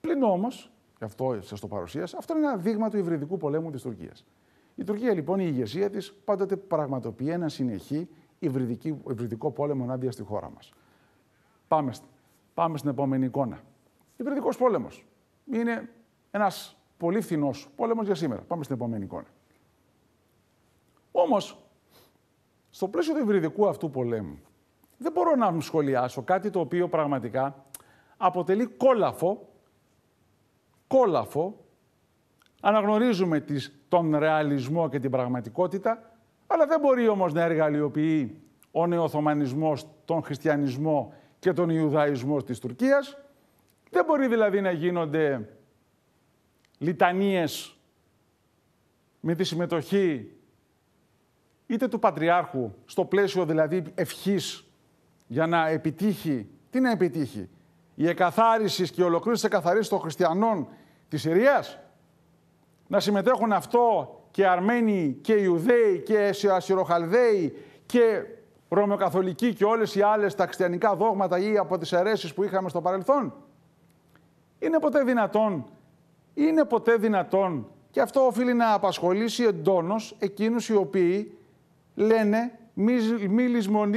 Πλην όμως, και αυτό σας το παρουσίασα, αυτό είναι ένα δείγμα του υβριδικού πολέμου της Τουρκίας. Η Τουρκία λοιπόν, η ηγεσία της, πάντοτε πραγματοποιεί ένα συνεχή υβριδικό πόλεμο ενάντια στη χώρα μας. Πάμε, πάμε στην επόμενη εικόνα. Υβριδικός πόλεμος είναι ένας πολύ φθηνός πόλεμος για σήμερα. Πάμε στην επόμενη εικόνα. Όμως, στο πλαίσιο του υβριδικού αυτού πολέμου, δεν μπορώ να σχολιάσω κάτι το οποίο πραγματικά αποτελεί κόλαφο. Κόλαφο. Αναγνωρίζουμε τις, τον ρεαλισμό και την πραγματικότητα, αλλά δεν μπορεί όμως να εργαλειοποιεί ο νεοοθωμανισμός, τον χριστιανισμό και τον Ιουδαϊσμό της Τουρκίας. Δεν μπορεί δηλαδή να γίνονται λιτανίες με τη συμμετοχή είτε του Πατριάρχου, στο πλαίσιο δηλαδή ευχής για να επιτύχει, τι να επιτύχει, η εκαθάριση και η ολοκλήρωση της των χριστιανών της Συρίας, να συμμετέχουν αυτό και Αρμένοι και Ιουδαίοι και Ασυροχαλδαίοι και Ρωμαιοκαθολικοί και όλες οι άλλες τα χριστιανικά δόγματα ή από τις αιρέσεις που είχαμε στο παρελθόν. Είναι ποτέ δυνατόν είναι ποτέ δυνατόν, και αυτό οφείλει να απασχολήσει εντόνως εκείνους οι οποίοι λένε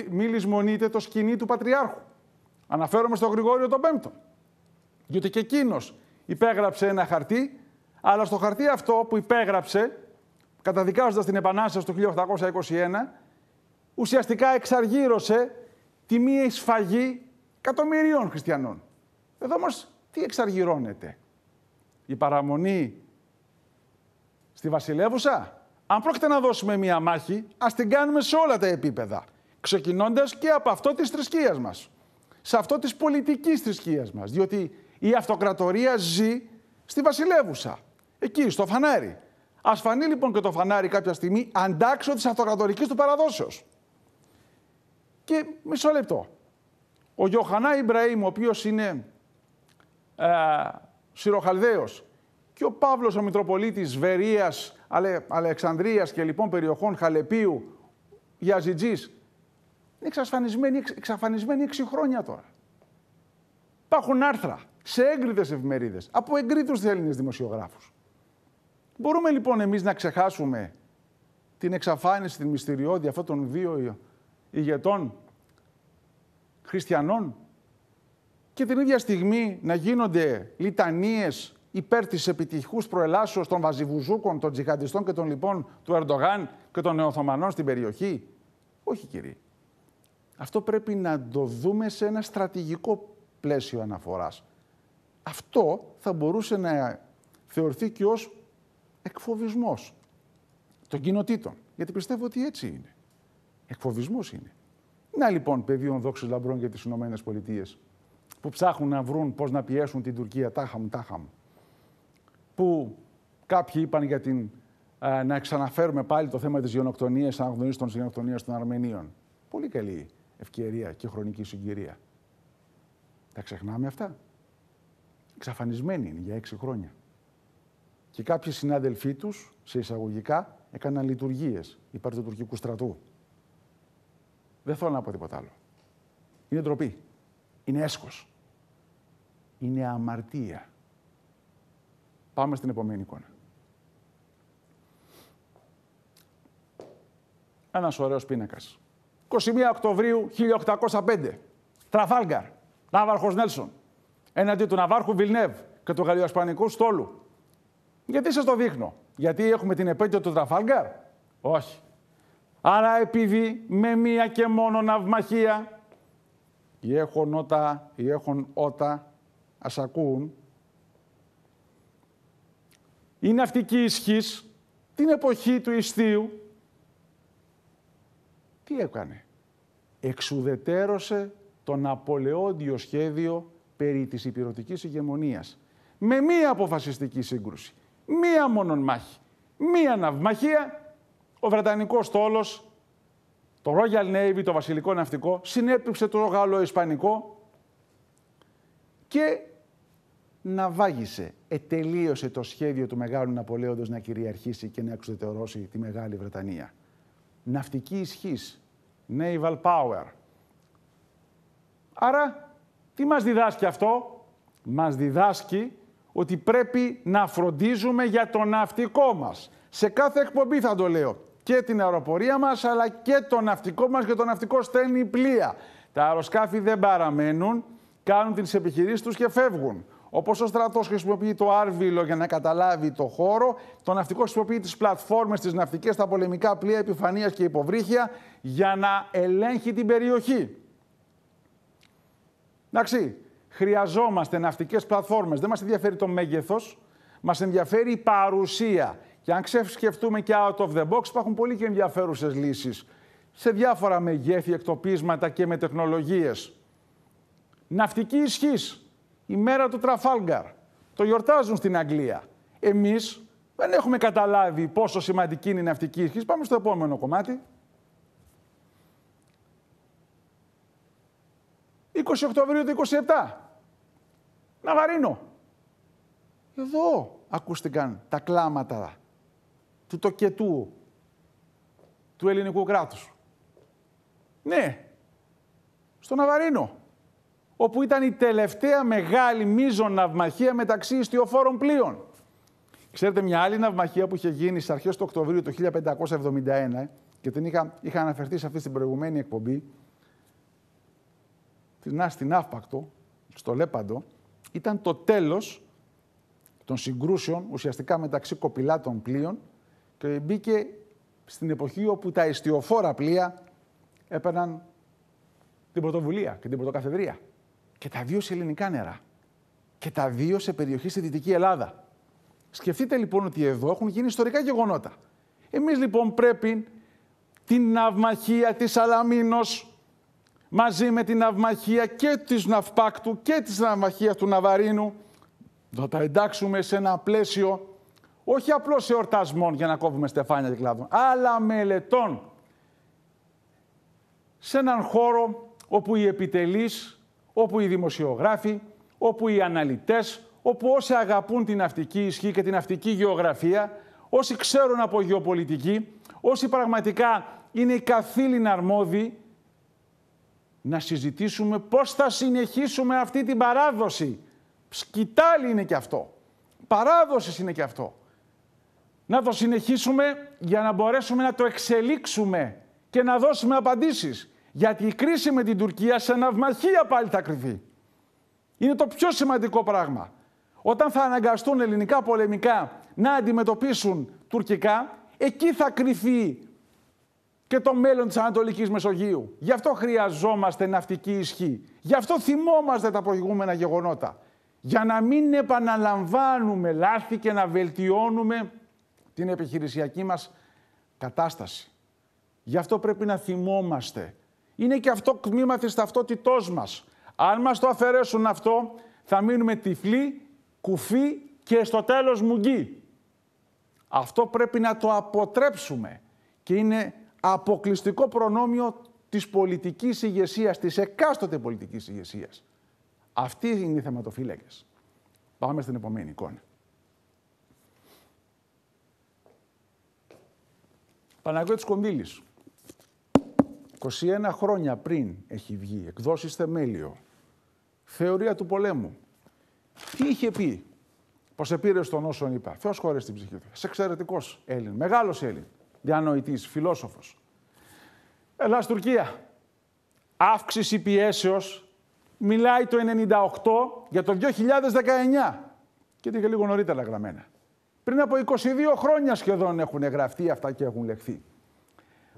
μη, λησμονείτε το σκηνή του Πατριάρχου. Αναφέρομαι στον Γρηγόριο τον Πέμπτο. Διότι και εκείνος υπέγραψε ένα χαρτί, αλλά στο χαρτί αυτό που υπέγραψε, καταδικάζοντας την Επανάσταση του 1821, ουσιαστικά εξαργύρωσε τη μία εισφαγή εκατομμυρίων χριστιανών. Εδώ όμως τι εξαργυρώνεται η παραμονή στη βασιλεύουσα. Αν πρόκειται να δώσουμε μία μάχη, ας την κάνουμε σε όλα τα επίπεδα. Ξεκινώντας και από αυτό της θρησκείας μας. Σε αυτό της πολιτικής θρησκείας μας. Διότι η αυτοκρατορία ζει στη βασιλεύουσα. Εκεί, στο φανάρι. Ας φανεί λοιπόν και το φανάρι κάποια στιγμή αντάξω της αυτοκρατορικής του παραδόσεως. Και μισό λεπτό. Ο Γιωχανά Ιμπραήμ, ο οποίος είναι ε, Σιροχαλδαίος και ο Παύλος ο Μητροπολίτης Βερίας, Αλε, Αλεξανδρίας και λοιπόν περιοχών Χαλεπίου, Γιαζιτζής, είναι εξαφανισμένοι, εξαφανισμένοι χρόνια τώρα. Υπάρχουν άρθρα σε έγκριτες εφημερίδες, από εγκρίτους Έλληνες δημοσιογράφους. Μπορούμε λοιπόν εμείς να ξεχάσουμε την εξαφάνιση, την μυστηριώδη αυτών των δύο ηγετών χριστιανών και την ίδια στιγμή να γίνονται λιτανίες υπέρ της επιτυχούς προελάσεως των βαζιβουζούκων, των τζιχαντιστών και των λοιπόν του Ερντογάν και των νεοθωμανών στην περιοχή. Όχι κύριε. Αυτό πρέπει να το δούμε σε ένα στρατηγικό πλαίσιο αναφοράς. Αυτό θα μπορούσε να θεωρηθεί και ως εκφοβισμός των κοινοτήτων. Γιατί πιστεύω ότι έτσι είναι. Εκφοβισμός είναι. Να λοιπόν πεδίο δόξης λαμπρών για τις Ηνωμένες Πολιτείες που ψάχνουν να βρουν πώς να πιέσουν την Τουρκία τάχα μου. Που κάποιοι είπαν για την, ε, να ξαναφέρουμε πάλι το θέμα της γενοκτονίας, αναγνωρίσης των γενοκτονία των Αρμενίων. Πολύ καλή ευκαιρία και χρονική συγκυρία. Τα ξεχνάμε αυτά. Εξαφανισμένοι είναι για έξι χρόνια. Και κάποιοι συνάδελφοί τους, σε εισαγωγικά, έκαναν λειτουργίες υπέρ του τουρκικού στρατού. Δεν θέλω να πω τίποτα άλλο. Είναι ντροπή. Είναι έσχος είναι αμαρτία. Πάμε στην επόμενη εικόνα. Ένας ωραίος πίνακας. 21 Οκτωβρίου 1805. Τραφάλγκαρ. Ναύαρχος Νέλσον. Έναντι του Ναυάρχου Βιλνεύ και του Γαλλιοασπανικού στόλου. Γιατί σας το δείχνω. Γιατί έχουμε την επέτειο του Τραφάλγκαρ. Όχι. Αλλά επειδή με μία και μόνο ναυμαχία ή έχουν όταν ότα ας ακούουν, Η ναυτική ισχύς την εποχή του Ιστίου. Τι έκανε. Εξουδετέρωσε το Ναπολεόντιο σχέδιο περί της υπηρετικής ηγεμονίας. Με μία αποφασιστική σύγκρουση, μία μόνον μάχη, μία ναυμαχία, ο Βρετανικός στόλος, το Royal Navy, το βασιλικό ναυτικό, συνέπτυξε το Γάλλο-Ισπανικό και να Ετελείωσε ε, το σχέδιο του μεγάλου Ναπολέοντος να κυριαρχήσει και να εξωτερώσει τη Μεγάλη Βρετανία. Ναυτική ισχύς, naval power. Άρα, τι μας διδάσκει αυτό. Μας διδάσκει ότι πρέπει να φροντίζουμε για το ναυτικό μας. Σε κάθε εκπομπή θα το λέω. Και την αεροπορία μας, αλλά και το ναυτικό μας και το ναυτικό στέλνει πλοία. Τα αεροσκάφη δεν παραμένουν, κάνουν τις επιχειρήσεις τους και φεύγουν. Όπω ο στρατός χρησιμοποιεί το άρβιλο για να καταλάβει το χώρο, το ναυτικό χρησιμοποιεί τις πλατφόρμες, τις ναυτικές, τα πολεμικά πλοία επιφανεία και υποβρύχια για να ελέγχει την περιοχή. Εντάξει, χρειαζόμαστε ναυτικές πλατφόρμες. Δεν μας ενδιαφέρει το μέγεθος, μας ενδιαφέρει η παρουσία. Και αν ξεσκεφτούμε και out of the box, υπάρχουν πολύ και ενδιαφέρουσες λύσεις σε διάφορα μεγέθη, εκτοπίσματα και με τεχνολογίες. Ναυτική ισχύς η μέρα του Τραφάλγκαρ. Το γιορτάζουν στην Αγγλία. Εμείς δεν έχουμε καταλάβει πόσο σημαντική είναι η ναυτική ισχύ. Πάμε στο επόμενο κομμάτι. 20 Οκτωβρίου του 27. Ναβαρίνο. Εδώ ακούστηκαν τα κλάματα του τοκετού του ελληνικού κράτους. Ναι, στο Ναβαρίνο όπου ήταν η τελευταία μεγάλη μείζων ναυμαχία μεταξύ ιστιοφόρων πλοίων. Ξέρετε, μια άλλη ναυμαχία που είχε γίνει στις αρχές του Οκτωβρίου του 1571 ε, και την είχα, αναφερθεί σε αυτή την προηγουμένη εκπομπή, την στην Αύπακτο, στο Λέπαντο, ήταν το τέλος των συγκρούσεων ουσιαστικά μεταξύ κοπηλάτων πλοίων και μπήκε στην εποχή όπου τα ιστιοφόρα πλοία έπαιρναν την πρωτοβουλία και την πρωτοκαθεδρία και τα δύο σε ελληνικά νερά. Και τα δύο σε περιοχή στη Δυτική Ελλάδα. Σκεφτείτε λοιπόν ότι εδώ έχουν γίνει ιστορικά γεγονότα. Εμείς λοιπόν πρέπει την ναυμαχία της Αλαμίνος μαζί με την ναυμαχία και της Ναυπάκτου και της ναυμαχίας του Ναβαρίνου να τα εντάξουμε σε ένα πλαίσιο όχι απλώς εορτασμών για να κόβουμε στεφάνια και κλάδων, αλλά μελετών σε έναν χώρο όπου οι επιτελείς όπου οι δημοσιογράφοι, όπου οι αναλυτές, όπου όσοι αγαπούν την ναυτική ισχύ και την ναυτική γεωγραφία, όσοι ξέρουν από γεωπολιτική, όσοι πραγματικά είναι οι καθήλυνα αρμόδιοι, να συζητήσουμε πώς θα συνεχίσουμε αυτή την παράδοση. Σκητάλι είναι και αυτό. Παράδοσης είναι και αυτό. Να το συνεχίσουμε για να μπορέσουμε να το εξελίξουμε και να δώσουμε απαντήσεις. Γιατί η κρίση με την Τουρκία σε ναυμαχία πάλι θα κρυθεί. Είναι το πιο σημαντικό πράγμα. Όταν θα αναγκαστούν ελληνικά πολεμικά να αντιμετωπίσουν τουρκικά, εκεί θα κρυθεί και το μέλλον της Ανατολικής Μεσογείου. Γι' αυτό χρειαζόμαστε ναυτική ισχύ. Γι' αυτό θυμόμαστε τα προηγούμενα γεγονότα. Για να μην επαναλαμβάνουμε λάθη και να βελτιώνουμε την επιχειρησιακή μας κατάσταση. Γι' αυτό πρέπει να θυμόμαστε είναι και αυτό κμήμα της ταυτότητός μας. Αν μας το αφαιρέσουν αυτό, θα μείνουμε τυφλοί, κουφοί και στο τέλος μουγκοί. Αυτό πρέπει να το αποτρέψουμε και είναι αποκλειστικό προνόμιο της πολιτικής ηγεσίας, της εκάστοτε πολιτικής ηγεσίας. Αυτή είναι οι θεματοφύλακες. Πάμε στην επόμενη εικόνα. Παναγιώτης Κονδύλης, 21 χρόνια πριν έχει βγει, εκδόσεις θεμέλιο, θεωρία του πολέμου. Τι είχε πει, πως επήρες στον όσον είπα. Θεός χωρέσει την ψυχή του. Σε εξαιρετικός Έλλην, μεγάλος Έλλην, διανοητής, φιλόσοφος. Ελλάς Τουρκία. Αύξηση πιέσεως. Μιλάει το 98 για το 2019. Και και λίγο νωρίτερα γραμμένα. Πριν από 22 χρόνια σχεδόν έχουν γραφτεί αυτά και έχουν λεχθεί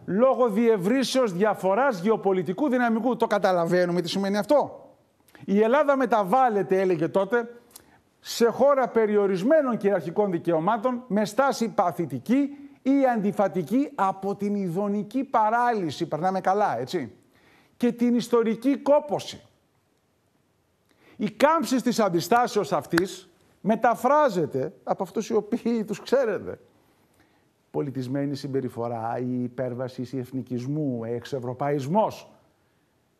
λόγω διευρύσεως διαφοράς γεωπολιτικού δυναμικού. Το καταλαβαίνουμε τι σημαίνει αυτό. Η Ελλάδα μεταβάλλεται, έλεγε τότε, σε χώρα περιορισμένων κυριαρχικών δικαιωμάτων με στάση παθητική ή αντιφατική από την ειδονική παράλυση, περνάμε καλά, έτσι, και την ιστορική κόπωση. Η κάμψη της αντιστάσεως αυτής μεταφράζεται από αυτούς οι οποίοι τους ξέρετε πολιτισμένη συμπεριφορά, η υπέρβαση η εθνικισμού, εξευρωπαϊσμός.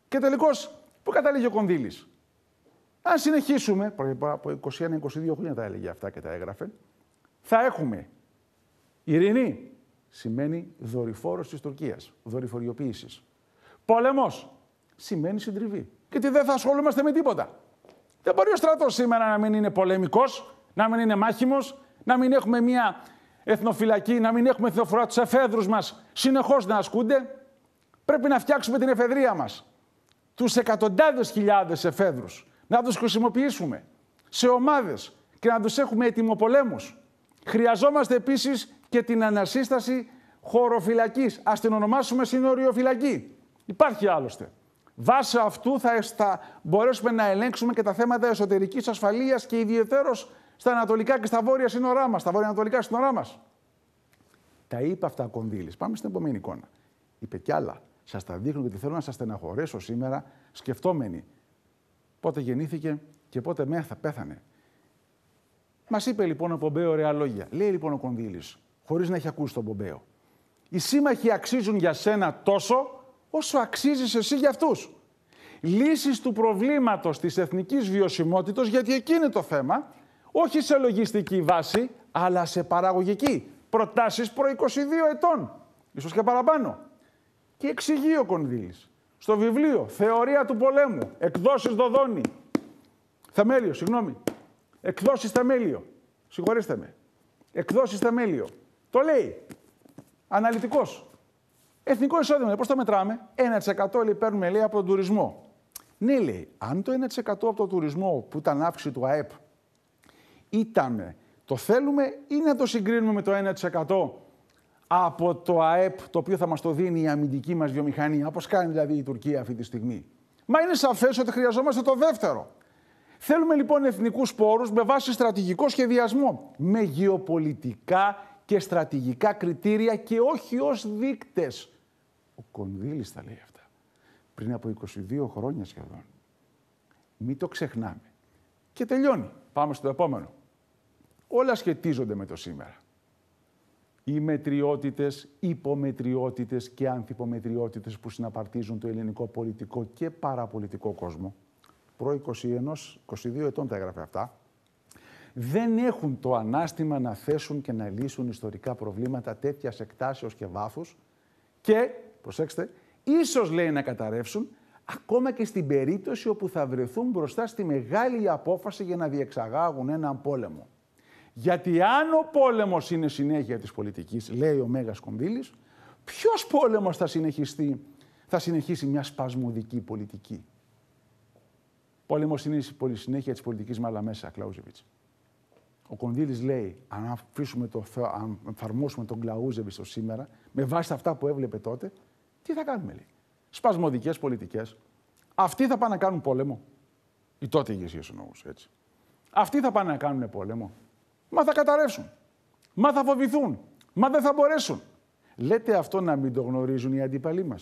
Και τελικώς, πού καταλήγει ο Κονδύλης. Αν συνεχίσουμε, από 21-22 χρόνια τα έλεγε αυτά και τα έγραφε, θα έχουμε ειρηνή, σημαίνει δορυφόρος της Τουρκίας, δορυφοριοποίησης. Πολεμός, σημαίνει συντριβή. Γιατί δεν θα ασχολούμαστε με τίποτα. Δεν μπορεί ο στρατός σήμερα να μην είναι πολεμικός, να μην είναι μάχημος, να μην έχουμε μια εθνοφυλακή, να μην έχουμε θεοφορά τους εφέδρους μας συνεχώς να ασκούνται. Πρέπει να φτιάξουμε την εφεδρεία μας. Τους εκατοντάδες χιλιάδες εφέδρους. Να τους χρησιμοποιήσουμε σε ομάδες και να τους έχουμε έτοιμο πολέμου. Χρειαζόμαστε επίσης και την ανασύσταση χωροφυλακής. Ας την ονομάσουμε σύνοριοφυλακή. Υπάρχει άλλωστε. Βάσει αυτού θα, θα μπορέσουμε να ελέγξουμε και τα θέματα εσωτερικής ασφαλείας και ιδιαιτέρως στα ανατολικά και στα βόρεια σύνορά μας, στα βορειοανατολικά σύνορά μας. Τα είπε αυτά ο Κονδύλη. Πάμε στην επόμενη εικόνα. Είπε κι άλλα. Σας τα δείχνω γιατί θέλω να σας στεναχωρέσω σήμερα, σκεφτόμενοι πότε γεννήθηκε και πότε μέθα, πέθανε. Μας είπε λοιπόν ο Πομπέο ωραία λόγια. Λέει λοιπόν ο Κονδύλης, χωρίς να έχει ακούσει τον Πομπέο. Οι σύμμαχοι αξίζουν για σένα τόσο όσο αξίζεις εσύ για αυτούς. Λύσεις του προβλήματος της εθνικής βιωσιμότητα, γιατί εκεί είναι το θέμα, όχι σε λογιστική βάση, αλλά σε παραγωγική. Προτάσεις προ 22 ετών, ίσως και παραπάνω. Και εξηγεί ο Κονδύλης. Στο βιβλίο «Θεωρία του πολέμου», εκδόσεις Δοδόνη. Θεμέλιο, συγγνώμη. Εκδόσεις Θεμέλιο. Συγχωρήστε με. Εκδόσεις Θεμέλιο. Το λέει. Αναλυτικός. Εθνικό εισόδημα, λοιπόν, Πώς το μετράμε, 1% λέει, παίρνουμε λέει από τον τουρισμό. Ναι, λέει, αν το 1% από τον τουρισμό που ήταν αύξηση του ΑΕΠ ήταν το θέλουμε ή να το συγκρίνουμε με το 1% από το ΑΕΠ το οποίο θα μας το δίνει η αμυντική μας βιομηχανία, όπως κάνει δηλαδή η Τουρκία αυτή τη στιγμή. Μα είναι σαφές ότι χρειαζόμαστε το δεύτερο. Θέλουμε λοιπόν εθνικούς πόρους με βάση στρατηγικό σχεδιασμό, με γεωπολιτικά και στρατηγικά κριτήρια και όχι ως δείκτες. Ο Κονδύλης τα λέει αυτά. Πριν από 22 χρόνια σχεδόν. Μην το ξεχνάμε. Και τελειώνει. Πάμε στο επόμενο όλα σχετίζονται με το σήμερα. Οι μετριότητες, υπομετριότητες και ανθυπομετριότητες που συναπαρτίζουν το ελληνικό πολιτικό και παραπολιτικό κόσμο, προ 21-22 ετών τα έγραφε αυτά, δεν έχουν το ανάστημα να θέσουν και να λύσουν ιστορικά προβλήματα τέτοιας εκτάσεως και βάθους και, προσέξτε, ίσως λέει να καταρρεύσουν ακόμα και στην περίπτωση όπου θα βρεθούν μπροστά στη μεγάλη απόφαση για να διεξαγάγουν έναν πόλεμο. Γιατί αν ο πόλεμος είναι συνέχεια της πολιτικής, λέει ο μέγας Κονδύλης, ποιος πόλεμος θα, συνεχιστεί, θα συνεχίσει μια σπασμωδική πολιτική. Πόλεμος είναι η συνέχεια της πολιτικής με άλλα μέσα, Κλαούζεβιτ. Ο Κονδύλης λέει, αν, αφήσουμε το, αν εφαρμόσουμε τον Κλαούζεβιτ στο σήμερα, με βάση αυτά που έβλεπε τότε, τι θα κάνουμε, λέει. Σπασμωδικές πολιτικές. Αυτοί θα πάνε να κάνουν πόλεμο. Η τότε ηγεσία εννοούσε έτσι. Αυτοί θα πάνε να κάνουν πόλεμο. Μα θα καταρρεύσουν. Μα θα φοβηθούν. Μα δεν θα μπορέσουν. Λέτε αυτό να μην το γνωρίζουν οι αντίπαλοι μας.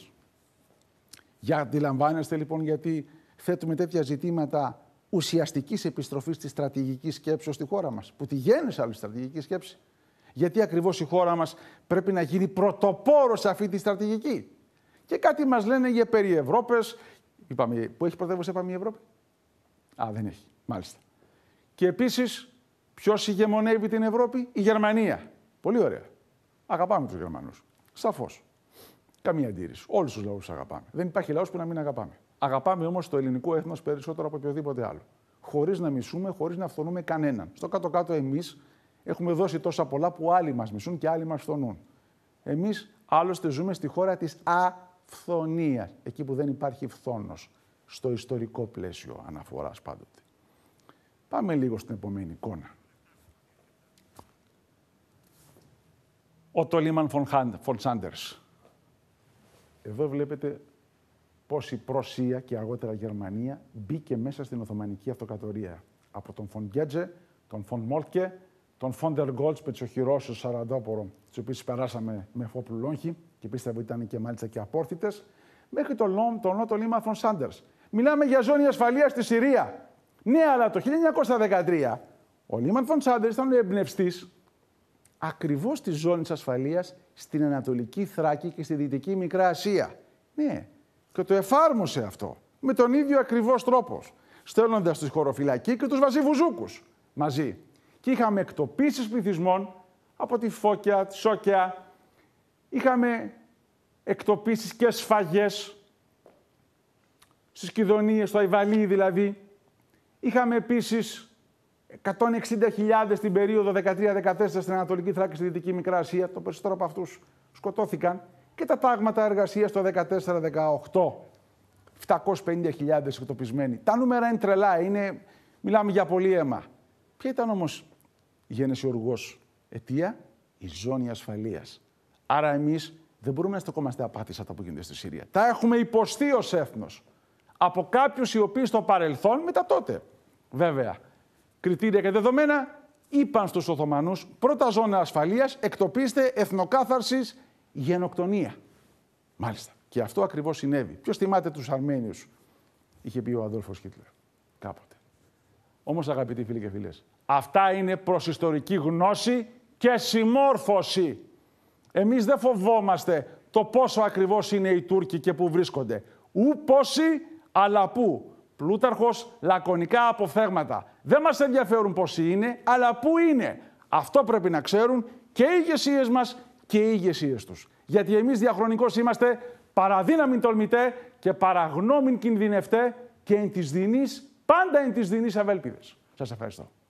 Για αντιλαμβάνεστε λοιπόν γιατί θέτουμε τέτοια ζητήματα ουσιαστικής επιστροφής της στρατηγικής σκέψης στη χώρα μας, που τη γέννησε άλλη στρατηγική σκέψη. Γιατί ακριβώς η χώρα μας πρέπει να γίνει πρωτοπόρος σε αυτή τη στρατηγική. Και κάτι μας λένε για περί Ευρώπε. Είπαμε, που έχει πρωτεύουσα, είπαμε η Ευρώπη. Α, δεν έχει. Μάλιστα. Και επίσης Ποιος ηγεμονεύει την Ευρώπη, η Γερμανία. Πολύ ωραία. Αγαπάμε τους Γερμανούς. Σαφώς. Καμία αντίρρηση. Όλους τους λαούς αγαπάμε. Δεν υπάρχει λαός που να μην αγαπάμε. Αγαπάμε όμως το ελληνικό έθνος περισσότερο από οποιοδήποτε άλλο. Χωρίς να μισούμε, χωρίς να φθονούμε κανέναν. Στο κάτω-κάτω εμείς έχουμε δώσει τόσα πολλά που άλλοι μας μισούν και άλλοι μας φθονούν. Εμείς άλλωστε ζούμε στη χώρα της αφθονίας. Εκεί που δεν υπάρχει φθόνος. Στο ιστορικό πλαίσιο αναφοράς πάντοτε. Πάμε λίγο στην επόμενη εικόνα. ο Τολίμαν Φον Σάντερς. Εδώ βλέπετε πώς η Προσία και αργότερα Γερμανία μπήκε μέσα στην Οθωμανική Αυτοκρατορία. Από τον Φον Γκέτζε, τον Φον Μόλτκε, τον Φον Γκόλτ με τους ο Σαραντόπορο, τους οποίους περάσαμε με φόπλου λόγχη και πίστευα ότι ήταν και μάλιστα και απόρθητες, μέχρι τον Λόμ, τον Νότο Λίμα Φον Σάντερ. Μιλάμε για ζώνη ασφαλείας στη Συρία. Ναι, αλλά το 1913 ο Λίμαν Φον ήταν ο εμπνευστής ακριβώς τη ζώνη ασφαλεία ασφαλείας στην Ανατολική Θράκη και στη Δυτική Μικρά Ασία. Ναι, και το εφάρμοσε αυτό με τον ίδιο ακριβώς τρόπος, στέλνοντας τους χωροφυλακή και τους βαζιβουζούκους μαζί. Και είχαμε εκτοπίσεις πληθυσμών από τη Φώκια, τη Σόκια, είχαμε εκτοπίσεις και σφαγές στις Κιδονίες, στο Αϊβαλί δηλαδή. Είχαμε επίσης 160.000 την περίοδο 13-14 στην Ανατολική Θράκη, στη Δυτική Μικρά Ασία, το περισσότερο από αυτούς σκοτώθηκαν. Και τα τάγματα εργασίας το 14-18, 750.000 εκτοπισμένοι. Τα νούμερα είναι τρελά, είναι... μιλάμε για πολύ αίμα. Ποια ήταν όμως η γενεσιουργό αιτία, η ζώνη ασφαλείας. Άρα εμείς δεν μπορούμε να στεκόμαστε απάτης αυτά που γίνονται στη Συρία. Τα έχουμε υποστεί ως έθνος από κάποιους οι οποίοι στο παρελθόν, μετά τότε βέβαια, κριτήρια και δεδομένα, είπαν στους Οθωμανούς πρώτα ζώνα ασφαλείας, εκτοπίστε εθνοκάθαρσης γενοκτονία. Μάλιστα. Και αυτό ακριβώς συνέβη. Ποιος θυμάται τους Αρμένιους, είχε πει ο Αδόλφος Χίτλερ κάποτε. Όμως αγαπητοί φίλοι και φίλες, αυτά είναι προσιστορική γνώση και συμμόρφωση. Εμείς δεν φοβόμαστε το πόσο ακριβώς είναι οι Τούρκοι και που βρίσκονται. Ου πόσοι, αλλά πού. Πλούταρχος, λακωνικά αποφθέγματα. Δεν μας ενδιαφέρουν πόσοι είναι, αλλά πού είναι. Αυτό πρέπει να ξέρουν και οι ηγεσίες μας και οι ηγεσίες τους. Γιατί εμείς διαχρονικώς είμαστε παραδύναμιν τολμητέ και παραγνώμην κινδυνευτέ και εν της δινής, πάντα εν της δινής αβέλπιδες. Σας ευχαριστώ.